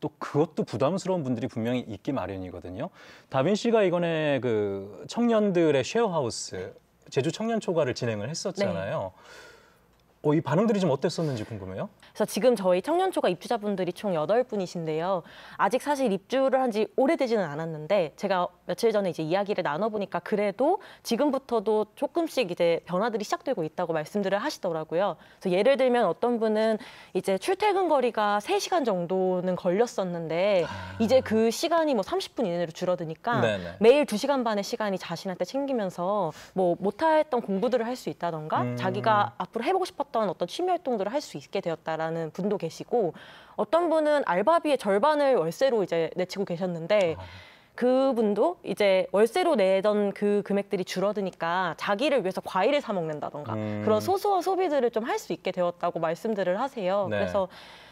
또 그것도 부담스러운 분들이 분명히 있기 마련이거든요. 다빈 씨가 이번에 그 청년들의 쉐어하우스 제주 청년 초과를 진행을 했었잖아요. 네. 어, 이 반응들이 좀 어땠었는지 궁금해요. 그래서 지금 저희 청년초가 입주자분들이 총 여덟 분이신데요 아직 사실 입주를 한 지 오래되지는 않았는데 제가 며칠 전에 이제 이야기를 나눠보니까 그래도 지금부터도 조금씩 이제 변화들이 시작되고 있다고 말씀들을 하시더라고요. 그래서 예를 들면 어떤 분은 이제 출퇴근 거리가 세시간 정도는 걸렸었는데 아. 이제 그 시간이 뭐 삼십 분 이내로 줄어드니까 네네. 매일 두시간 반의 시간이 자신한테 챙기면서 뭐못하였던 공부들을 할 수 있다던가 음... 자기가 앞으로 해보고 싶었던 어떤 취미 활동들을 할 수 있게 되었다라는 계신다는 분도 계시고 어떤 분은 알바비의 절반을 월세로 이제 내치고 계셨는데 아, 네. 그분도 이제 월세로 내던 그 금액들이 줄어드니까 자기를 위해서 과일을 사 먹는다던가 음. 그런 소소한 소비들을 좀 할 수 있게 되었다고 말씀들을 하세요. 네. 그래서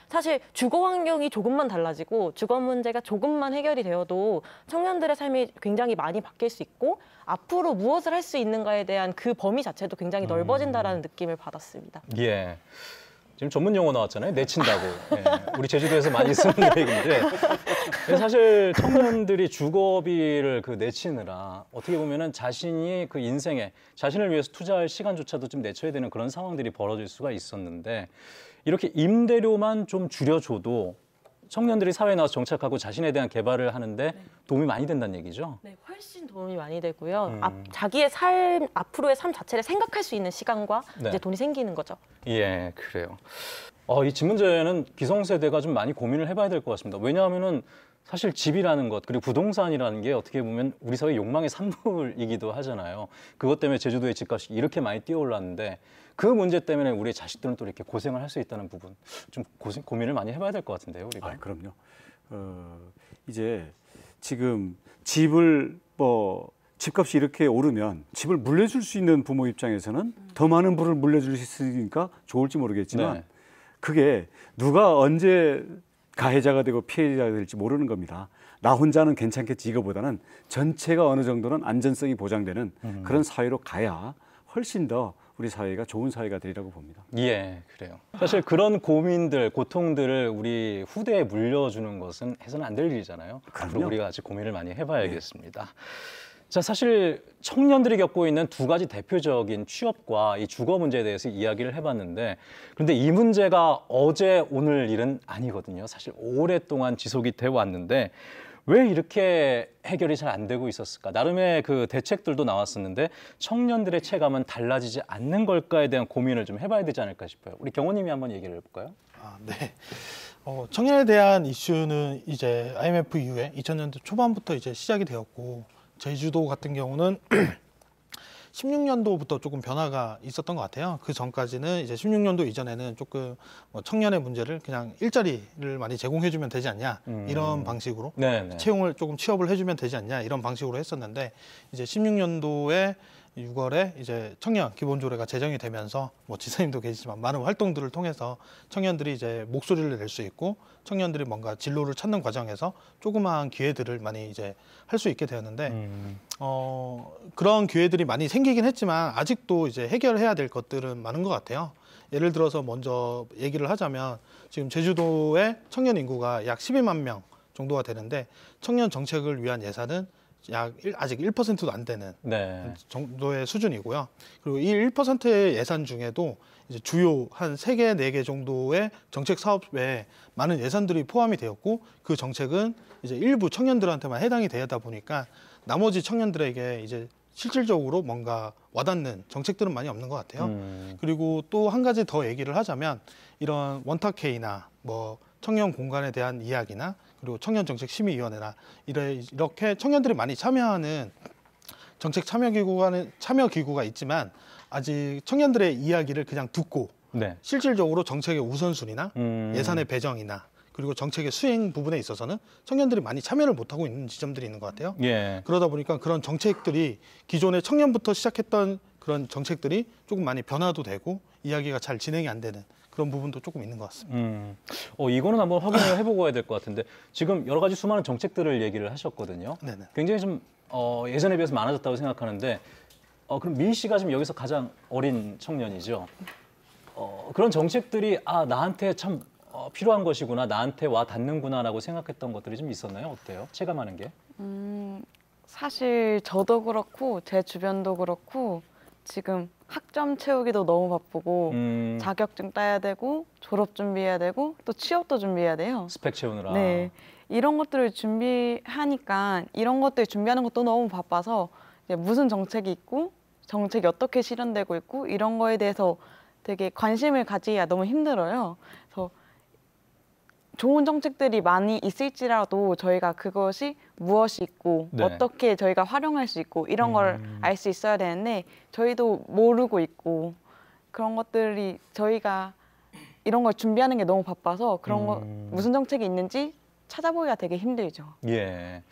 사실 주거 환경이 조금만 달라지고 주거 문제가 조금만 해결이 되어도 청년들의 삶이 굉장히 많이 바뀔 수 있고 앞으로 무엇을 할 수 있는가에 대한 그 범위 자체도 굉장히 넓어진다라는 음. 느낌을 받았습니다. 예. 지금 전문 용어 나왔잖아요. 내친다고. 예. 우리 제주도에서 많이 쓰는 얘기인데 사실 청년들이 주거비를 그 내치느라 어떻게 보면은 자신이 그 인생에 자신을 위해서 투자할 시간조차도 좀 내쳐야 되는 그런 상황들이 벌어질 수가 있었는데 이렇게 임대료만 좀 줄여줘도 청년들이 사회에 나와서 정착하고 자신에 대한 개발을 하는데 네. 도움이 많이 된다는 얘기죠. 네, 훨씬 도움이 많이 되고요. 음. 앞, 자기의 삶 앞으로의 삶 자체를 생각할 수 있는 시간과 네. 이제 돈이 생기는 거죠. 예, 그래요. 어, 이질 문제는 기성세대가 좀 많이 고민을 해봐야 될 것 같습니다. 왜냐하면은 사실 집이라는 것 그리고 부동산이라는 게 어떻게 보면 우리 사회 욕망의 산물이기도 하잖아요. 그것 때문에 제주도의 집값이 이렇게 많이 뛰어올랐는데 그 문제 때문에 우리 자식들은 또 이렇게 고생을 할 수 있다는 부분 좀 고생, 고민을 많이 해봐야 될 것 같은데요. 우리가. 아, 그럼요. 어, 이제 지금 집을 뭐 집값이 이렇게 오르면 집을 물려줄 수 있는 부모 입장에서는 더 많은 부를 물려줄 수 있으니까 좋을지 모르겠지만 네. 그게 누가 언제 가해자가 되고 피해자가 될지 모르는 겁니다. 나 혼자는 괜찮겠지 이거보다는 전체가 어느 정도는 안전성이 보장되는 음. 그런 사회로 가야 훨씬 더 우리 사회가 좋은 사회가 되리라고 봅니다. 예, 그래요. 사실 그런 고민들, 고통들을 우리 후대에 물려주는 것은 해서는 안 될 일이잖아요. 그럼요. 앞으로 우리가 아직 고민을 많이 해봐야겠습니다. 네. 자, 사실 청년들이 겪고 있는 두 가지 대표적인 취업과 이 주거 문제에 대해서 이야기를 해봤는데 그런데 이 문제가 어제 오늘 일은 아니거든요. 사실 오랫동안 지속이 돼 왔는데 왜 이렇게 해결이 잘 안 되고 있었을까? 나름의 그 대책들도 나왔었는데 청년들의 체감은 달라지지 않는 걸까에 대한 고민을 좀 해봐야 되지 않을까 싶어요. 우리 경호님이 한번 얘기를 해볼까요? 아, 네. 어, 청년에 대한 이슈는 이제 IMF 이후에 2000년대 초반부터 이제 시작이 되었고 제주도 같은 경우는 16년도부터 조금 변화가 있었던 것 같아요. 그 전까지는 이제 16년도 이전에는 조금 뭐 청년의 문제를 그냥 일자리를 많이 제공해주면 되지 않냐 음. 이런 방식으로 네네. 네. 채용을 조금 취업을 해주면 되지 않냐 이런 방식으로 했었는데 이제 16년도에 6월에 이제 청년 기본조례가 제정이 되면서 뭐 지사님도 계시지만 많은 활동들을 통해서 청년들이 이제 목소리를 낼 수 있고 청년들이 뭔가 진로를 찾는 과정에서 조그마한 기회들을 많이 이제 할 수 있게 되었는데 음. 어, 그런 기회들이 많이 생기긴 했지만 아직도 이제 해결해야 될 것들은 많은 것 같아요. 예를 들어서 먼저 얘기를 하자면 지금 제주도의 청년 인구가 약 12만 명 정도가 되는데 청년 정책을 위한 예산은 약 아직 1%도 안 되는 네. 정도의 수준이고요. 그리고 이 1%의 예산 중에도 이제 주요 한 세개네개 네 정도의 정책 사업 에 많은 예산들이 포함이 되었고 그 정책은 이제 일부 청년들한테만 해당이 되다 보니까 나머지 청년들에게 이제 실질적으로 뭔가 와닿는 정책들은 많이 없는 것 같아요. 음. 그리고 또 한 가지 더 얘기를 하자면 이런 원탁회의나 뭐 청년 공간에 대한 이야기나 그리고 청년정책심의위원회나 이렇게 청년들이 많이 참여하는 정책 참여 기구가 참여 기구가 있지만 아직 청년들의 이야기를 그냥 듣고 네. 실질적으로 정책의 우선순위나 음... 예산의 배정이나 그리고 정책의 수행 부분에 있어서는 청년들이 많이 참여를 못하고 있는 지점들이 있는 것 같아요. 예. 그러다 보니까 그런 정책들이 기존의 청년부터 시작했던 그런 정책들이 조금 많이 변화도 되고 이야기가 잘 진행이 안 되는 그런 부분도 조금 있는 것 같습니다. 음. 어, 이거는 한번 확인을 해보고 해야 될 것 같은데 지금 여러 가지 수많은 정책들을 얘기를 하셨거든요. 네네. 굉장히 좀 어, 예전에 비해서 많아졌다고 생각하는데 어, 그럼 민 씨가 지금 여기서 가장 어린 청년이죠. 어, 그런 정책들이 아 나한테 참 어, 필요한 것이구나 나한테 와 닿는구나라고 생각했던 것들이 좀 있었나요? 어때요? 체감하는 게? 음, 사실 저도 그렇고 제 주변도 그렇고 지금 학점 채우기도 너무 바쁘고 음. 자격증 따야 되고 졸업 준비해야 되고 또 취업도 준비해야 돼요. 스펙 채우느라. 네. 이런 것들을 준비하니까 이런 것들 준비하는 것도 너무 바빠서 이제 무슨 정책이 있고 정책이 어떻게 실현되고 있고 이런 거에 대해서 되게 관심을 가지기가 너무 힘들어요. 좋은 정책들이 많이 있을지라도 저희가 그것이 무엇이 있고 네. 어떻게 저희가 활용할 수 있고 이런 걸 알수 음. 있어야 되는데 저희도 모르고 있고 그런 것들이 저희가 이런 걸 준비하는 게 너무 바빠서 그런 음... 거 무슨 정책이 있는지 찾아보기가 되게 힘들죠. 예.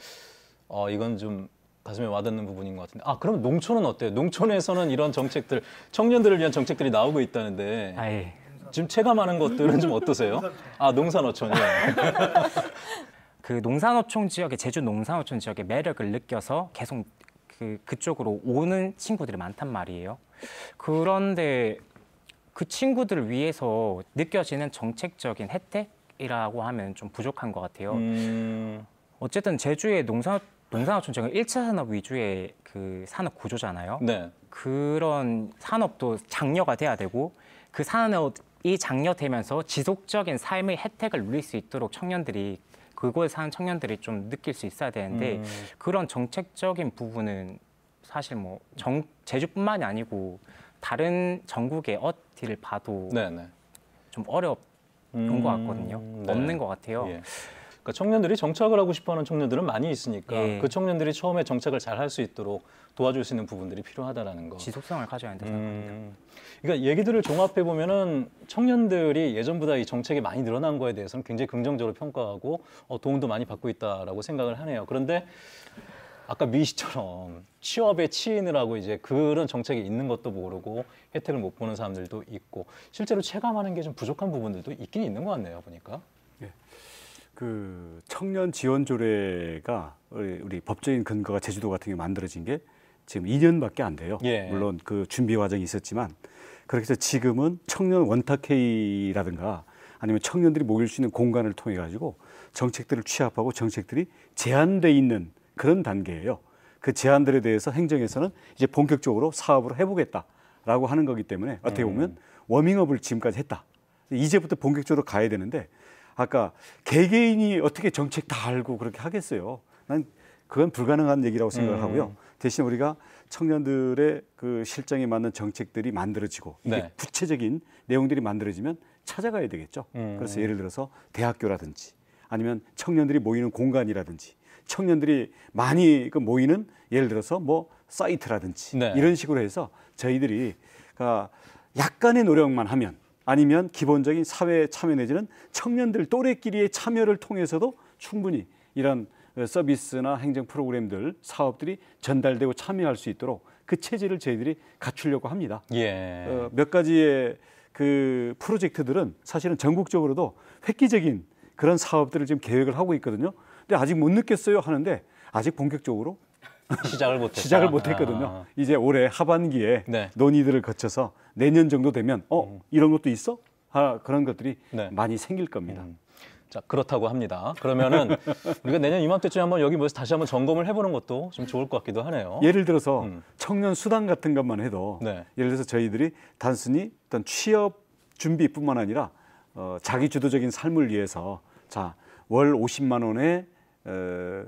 어 이건 좀 가슴에 와닿는 부분인 것 같은데. 아 그럼 농촌은 어때요? 농촌에서는 이런 정책들 청년들을 위한 정책들이 나오고 있다는데. 아예. 지금 체감하는 것들은 좀 어떠세요? 아 농산어촌이요. 그 농산어촌 지역에 제주 농산어촌 지역의 매력을 느껴서 계속 그 그쪽으로 오는 친구들이 많단 말이에요. 그런데 그 친구들을 위해서 느껴지는 정책적인 혜택이라고 하면 좀 부족한 것 같아요. 음... 어쨌든 제주의 농산 농산어촌 지역은 1차 산업 위주의 그 산업 구조잖아요. 네. 그런 산업도 장려가 돼야 되고 그 산업 이 장려되면서 지속적인 삶의 혜택을 누릴 수 있도록 청년들이 그곳에 사는 청년들이 좀 느낄 수 있어야 되는데 음. 그런 정책적인 부분은 사실 뭐 정, 제주뿐만이 아니고 다른 전국의 어디를 봐도 네네. 네. 좀 어렵 음... 것 같거든요. 음, 네. 없는 것 같아요. 예. 그러니까 청년들이 정착을 하고 싶어하는 청년들은 많이 있으니까 예. 그 청년들이 처음에 정착을 잘 할 수 있도록 도와줄 수 있는 부분들이 필요하다라는 거. 지속성을 가져야 된다고 음. 생각합니다. 그러니까 얘기들을 종합해 보면은 청년들이 예전보다 이 정책이 많이 늘어난 거에 대해서는 굉장히 긍정적으로 평가하고 어, 도움도 많이 받고 있다라고 생각을 하네요. 그런데 아까 미시처럼 취업에 치인을 하고 이제 그런 정책이 있는 것도 모르고 혜택을 못 보는 사람들도 있고 실제로 체감하는 게 좀 부족한 부분들도 있긴 있는 것 같네요 보니까. 그 청년 지원 조례가 우리, 우리 법적인 근거가 제주도 같은 게 만들어진 게 지금 2년밖에 안 돼요. 예. 물론 그 준비 과정이 있었지만 그렇게 해서 지금은 청년 원탁회의라든가 아니면 청년들이 모일 수 있는 공간을 통해 가지고 정책들을 취합하고 정책들이 제한돼 있는 그런 단계예요. 그 제한들에 대해서 행정에서는 이제 본격적으로 사업으로 해보겠다라고 하는 거기 때문에 어떻게 음. 보면 워밍업을 지금까지 했다. 이제부터 본격적으로 가야 되는데 아까 개개인이 어떻게 정책 다 알고 그렇게 하겠어요. 난 그건 불가능한 얘기라고 생각하고요. 음. 을 대신 우리가 청년들의 그 실정에 맞는 정책들이 만들어지고 이게 네. 구체적인 내용들이 만들어지면 찾아가야 되겠죠. 음. 그래서 예를 들어서 대학교라든지 아니면 청년들이 모이는 공간이라든지 청년들이 많이 그 모이는 예를 들어서 뭐 사이트라든지 네. 이런 식으로 해서 저희들이 그러니까 약간의 노력만 하면 아니면 기본적인 사회에 참여 내지는 청년들 또래끼리의 참여를 통해서도 충분히 이런 어, 서비스나 행정 프로그램들, 사업들이 전달되고 참여할 수 있도록 그체제를 저희들이 갖추려고 합니다. 예. 어, 몇 가지의 그 프로젝트들은 사실은 전국적으로도 획기적인 그런 사업들을 지금 계획을 하고 있거든요. 근데 아직 못 느꼈어요 하는데 아직 본격적으로 시작을 못 시작을 못 했거든요. 아. 이제 올해 하반기에 네. 논의들을 거쳐서 내년 정도 되면 어 음. 이런 것도 있어? 아, 그런 것들이 네. 많이 생길 겁니다. 음. 자 그렇다고 합니다. 그러면은 우리가 내년 이맘때쯤에 한번 여기 모여서 다시 한번 점검을 해보는 것도 좀 좋을 것 같기도 하네요. 예를 들어서 음. 청년 수당 같은 것만 해도 네. 예를 들어서 저희들이 단순히 어떤 취업 준비뿐만 아니라 어, 자기 주도적인 삶을 위해서 자 월 50만 원에 어,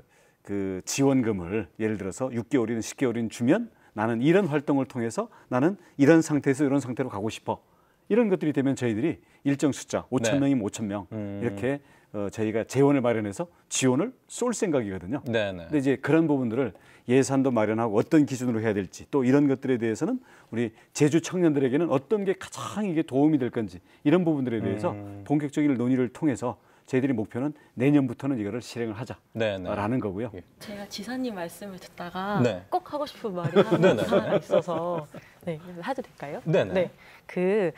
그 지원금을 예를 들어서 6개월이든 10개월이든 주면 나는 이런 활동을 통해서 나는 이런 상태에서 이런 상태로 가고 싶어. 이런 것들이 되면 저희들이 일정 숫자 5천 네. 명이면 5천 명 음. 이렇게 어, 저희가 재원을 마련해서 지원을 쏠 생각이거든요. 네네. 네. 근데 이제 그런 부분들을 예산도 마련하고 어떤 기준으로 해야 될지 또 이런 것들에 대해서는 우리 제주 청년들에게는 어떤 게 가장 이게 도움이 될 건지 이런 부분들에 대해서 음. 본격적인 논의를 통해서 저희들이 목표는 내년부터는 이거를 실행을 하자라는 거고요. 예. 제가 지사님 말씀을 듣다가 네. 꼭 하고 싶은 말이 하나 있어서 네, 하도 될까요? 네네. 네, 그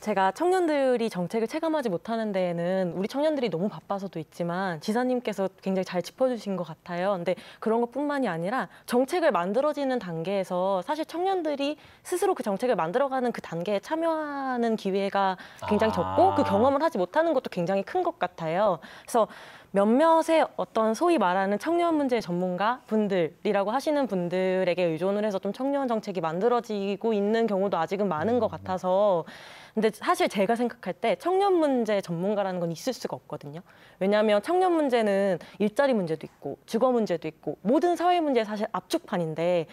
제가 청년들이 정책을 체감하지 못하는 데에는 우리 청년들이 너무 바빠서도 있지만 지사님께서 굉장히 잘 짚어주신 것 같아요. 근데 그런 것뿐만이 아니라 정책을 만들어지는 단계에서 사실 청년들이 스스로 그 정책을 만들어가는 그 단계에 참여하는 기회가 굉장히 적고 그 아. 경험을 하지 못하는 것도 굉장히 큰 것 같아요. 그래서 몇몇의 어떤 소위 말하는 청년 문제 전문가 분들이라고 하시는 분들에게 의존을 해서 좀 청년 정책이 만들어지고 있는 경우도 아직은 많은 것 음. 같아서 근데 사실 제가 생각할 때 청년 문제 전문가라는 건 있을 수가 없거든요. 왜냐하면 청년 문제는 일자리 문제도 있고 주거 문제도 있고 모든 사회 문제의 사실 압축판인데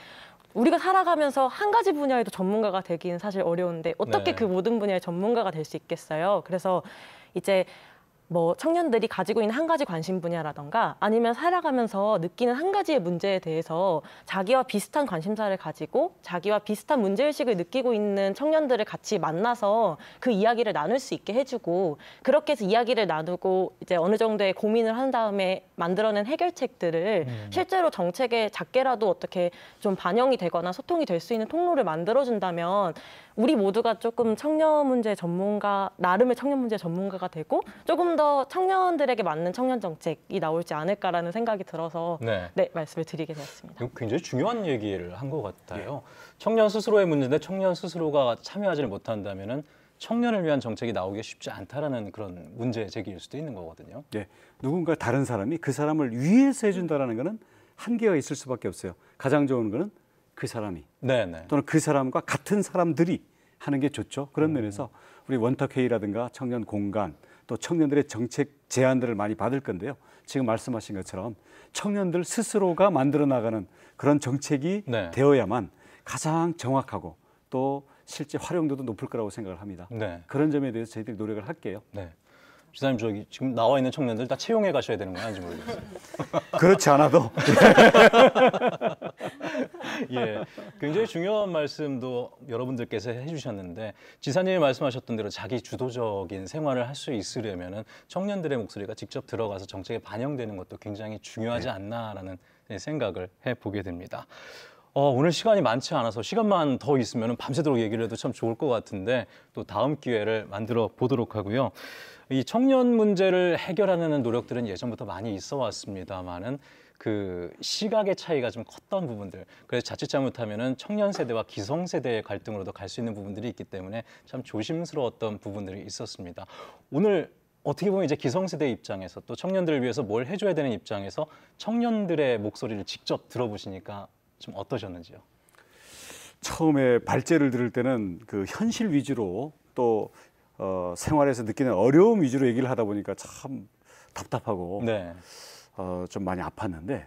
우리가 살아가면서 한 가지 분야에도 전문가가 되기는 사실 어려운데 어떻게 네. 그 모든 분야의 전문가가 될 수 있겠어요? 그래서 이제 뭐 청년들이 가지고 있는 한 가지 관심 분야라던가 아니면 살아가면서 느끼는 한 가지의 문제에 대해서 자기와 비슷한 관심사를 가지고 자기와 비슷한 문제의식을 느끼고 있는 청년들을 같이 만나서 그 이야기를 나눌 수 있게 해주고 그렇게 해서 이야기를 나누고 이제 어느 정도의 고민을 한 다음에 만들어낸 해결책들을 음. 실제로 정책에 작게라도 어떻게 좀 반영이 되거나 소통이 될 수 있는 통로를 만들어준다면 우리 모두가 조금 청년 문제 전문가 나름의 청년 문제 전문가가 되고 조금 더 청년들에게 맞는 청년 정책이 나올지 않을까라는 생각이 들어서 네, 네 말씀을 드리게 되었습니다. 굉장히 중요한 얘기를 한 것 같아요. 예. 청년 스스로의 문제인데 청년 스스로가 참여하지를 못한다면은 청년을 위한 정책이 나오기 쉽지 않다라는 그런 문제 제기일 수도 있는 거거든요. 예. 누군가 다른 사람이 그 사람을 위해서 해준다라는 거는 한계가 있을 수밖에 없어요. 가장 좋은 거는 그 사람이 네네. 네. 또는 그 사람과 같은 사람들이 하는 게 좋죠. 그런 음. 면에서 우리 원탁회의라든가 청년 공간 또 청년들의 정책 제안들을 많이 받을 건데요. 지금 말씀하신 것처럼 청년들 스스로가 만들어 나가는 그런 정책이 네. 되어야만 가장 정확하고 또 실제 활용도도 높을 거라고 생각을 합니다. 네. 그런 점에 대해서 저희들이 노력을 할게요. 네. 지사님 저기 지금 나와 있는 청년들 다 채용해 가셔야 되는 건 아닌지 모르겠어요. 그렇지 않아도 예, 굉장히 중요한 말씀도 여러분들께서 해주셨는데 지사님이 말씀하셨던 대로 자기 주도적인 생활을 할 수 있으려면은 청년들의 목소리가 직접 들어가서 정책에 반영되는 것도 굉장히 중요하지 네. 않나라는 생각을 해보게 됩니다. 어, 오늘 시간이 많지 않아서 시간만 더 있으면 밤새도록 얘기를 해도 참 좋을 것 같은데 또 다음 기회를 만들어 보도록 하고요. 이 청년 문제를 해결하는 노력들은 예전부터 많이 있어 왔습니다만은 그 시각의 차이가 좀 컸던 부분들 그래서 자칫 잘못하면은 청년 세대와 기성 세대의 갈등으로도 갈 수 있는 부분들이 있기 때문에 참 조심스러웠던 부분들이 있었습니다. 오늘 어떻게 보면 이제 기성세대 입장에서 또 청년들을 위해서 뭘 해줘야 되는 입장에서 청년들의 목소리를 직접 들어보시니까 좀 어떠셨는지요? 처음에 발제를 들을 때는 그 현실 위주로 또 어, 생활에서 느끼는 어려움 위주로 얘기를 하다 보니까 참 답답하고 네. 어, 좀 많이 아팠는데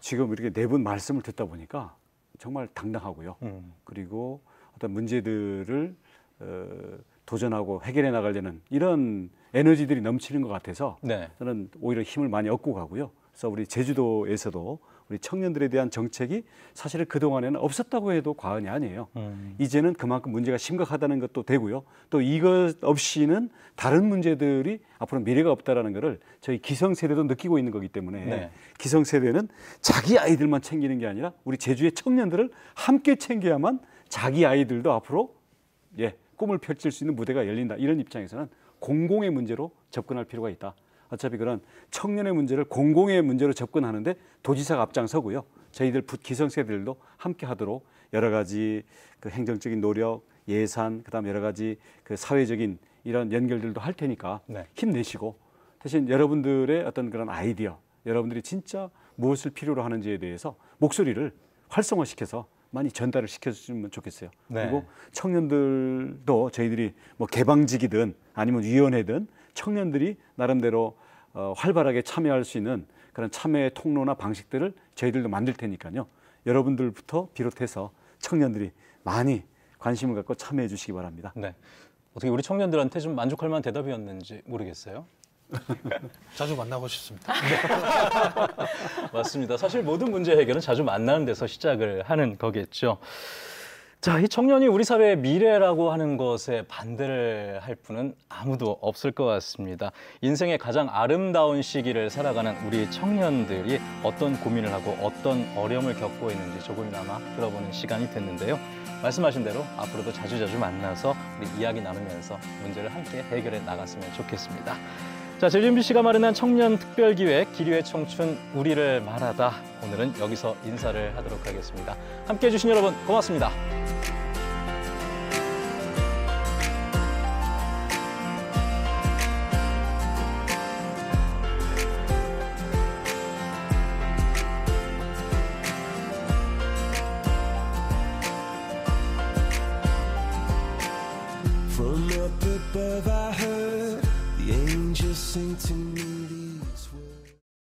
지금 이렇게 네 분 말씀을 듣다 보니까 정말 당당하고요. 음. 그리고 어떤 문제들을 어, 도전하고 해결해 나가려는 이런 에너지들이 넘치는 것 같아서 네. 저는 오히려 힘을 많이 얻고 가고요. 그래서 우리 제주도에서도 우리 청년들에 대한 정책이 사실은 그동안에는 없었다고 해도 과언이 아니에요. 음. 이제는 그만큼 문제가 심각하다는 것도 되고요. 또 이것 없이는 다른 문제들이 앞으로 미래가 없다라는 것을 저희 기성세대도 느끼고 있는 거기 때문에 네. 기성세대는 자기 아이들만 챙기는 게 아니라 우리 제주의 청년들을 함께 챙겨야만 자기 아이들도 앞으로 예, 꿈을 펼칠 수 있는 무대가 열린다. 이런 입장에서는 공공의 문제로 접근할 필요가 있다. 어차피 그런 청년의 문제를 공공의 문제로 접근하는데 도지사가 앞장서고요. 저희들 기성세대들도 함께 하도록 여러 가지 그 행정적인 노력, 예산, 그다음 여러 가지 그 사회적인 이런 연결들도 할 테니까 네. 힘내시고 대신 여러분들의 어떤 그런 아이디어, 여러분들이 진짜 무엇을 필요로 하는지에 대해서 목소리를 활성화시켜서 많이 전달을 시켜주시면 좋겠어요. 네. 그리고 청년들도 저희들이 뭐 개방직이든 아니면 위원회든 청년들이 나름대로 어, 활발하게 참여할 수 있는 그런 참여의 통로나 방식들을 저희들도 만들 테니까요. 여러분들부터 비롯해서 청년들이 많이 관심을 갖고 참여해 주시기 바랍니다. 네. 어떻게 우리 청년들한테 좀 만족할 만한 대답이었는지 모르겠어요. 자주 만나고 싶습니다. 네. 맞습니다. 사실 모든 문제 해결은 자주 만나는 데서 시작을 하는 거겠죠. 자, 이 청년이 우리 사회의 미래라고 하는 것에 반대를 할 분은 아무도 없을 것 같습니다. 인생의 가장 아름다운 시기를 살아가는 우리 청년들이 어떤 고민을 하고 어떤 어려움을 겪고 있는지 조금이나마 들어보는 시간이 됐는데요. 말씀하신 대로 앞으로도 자주자주 만나서 우리 이야기 나누면서 문제를 함께 해결해 나갔으면 좋겠습니다. 자, 제준비 씨가 마련한 청년 특별 기획 기류의 청춘 우리를 말하다 오늘은 여기서 인사를 하도록 하겠습니다. 함께 해주신 여러분 고맙습니다.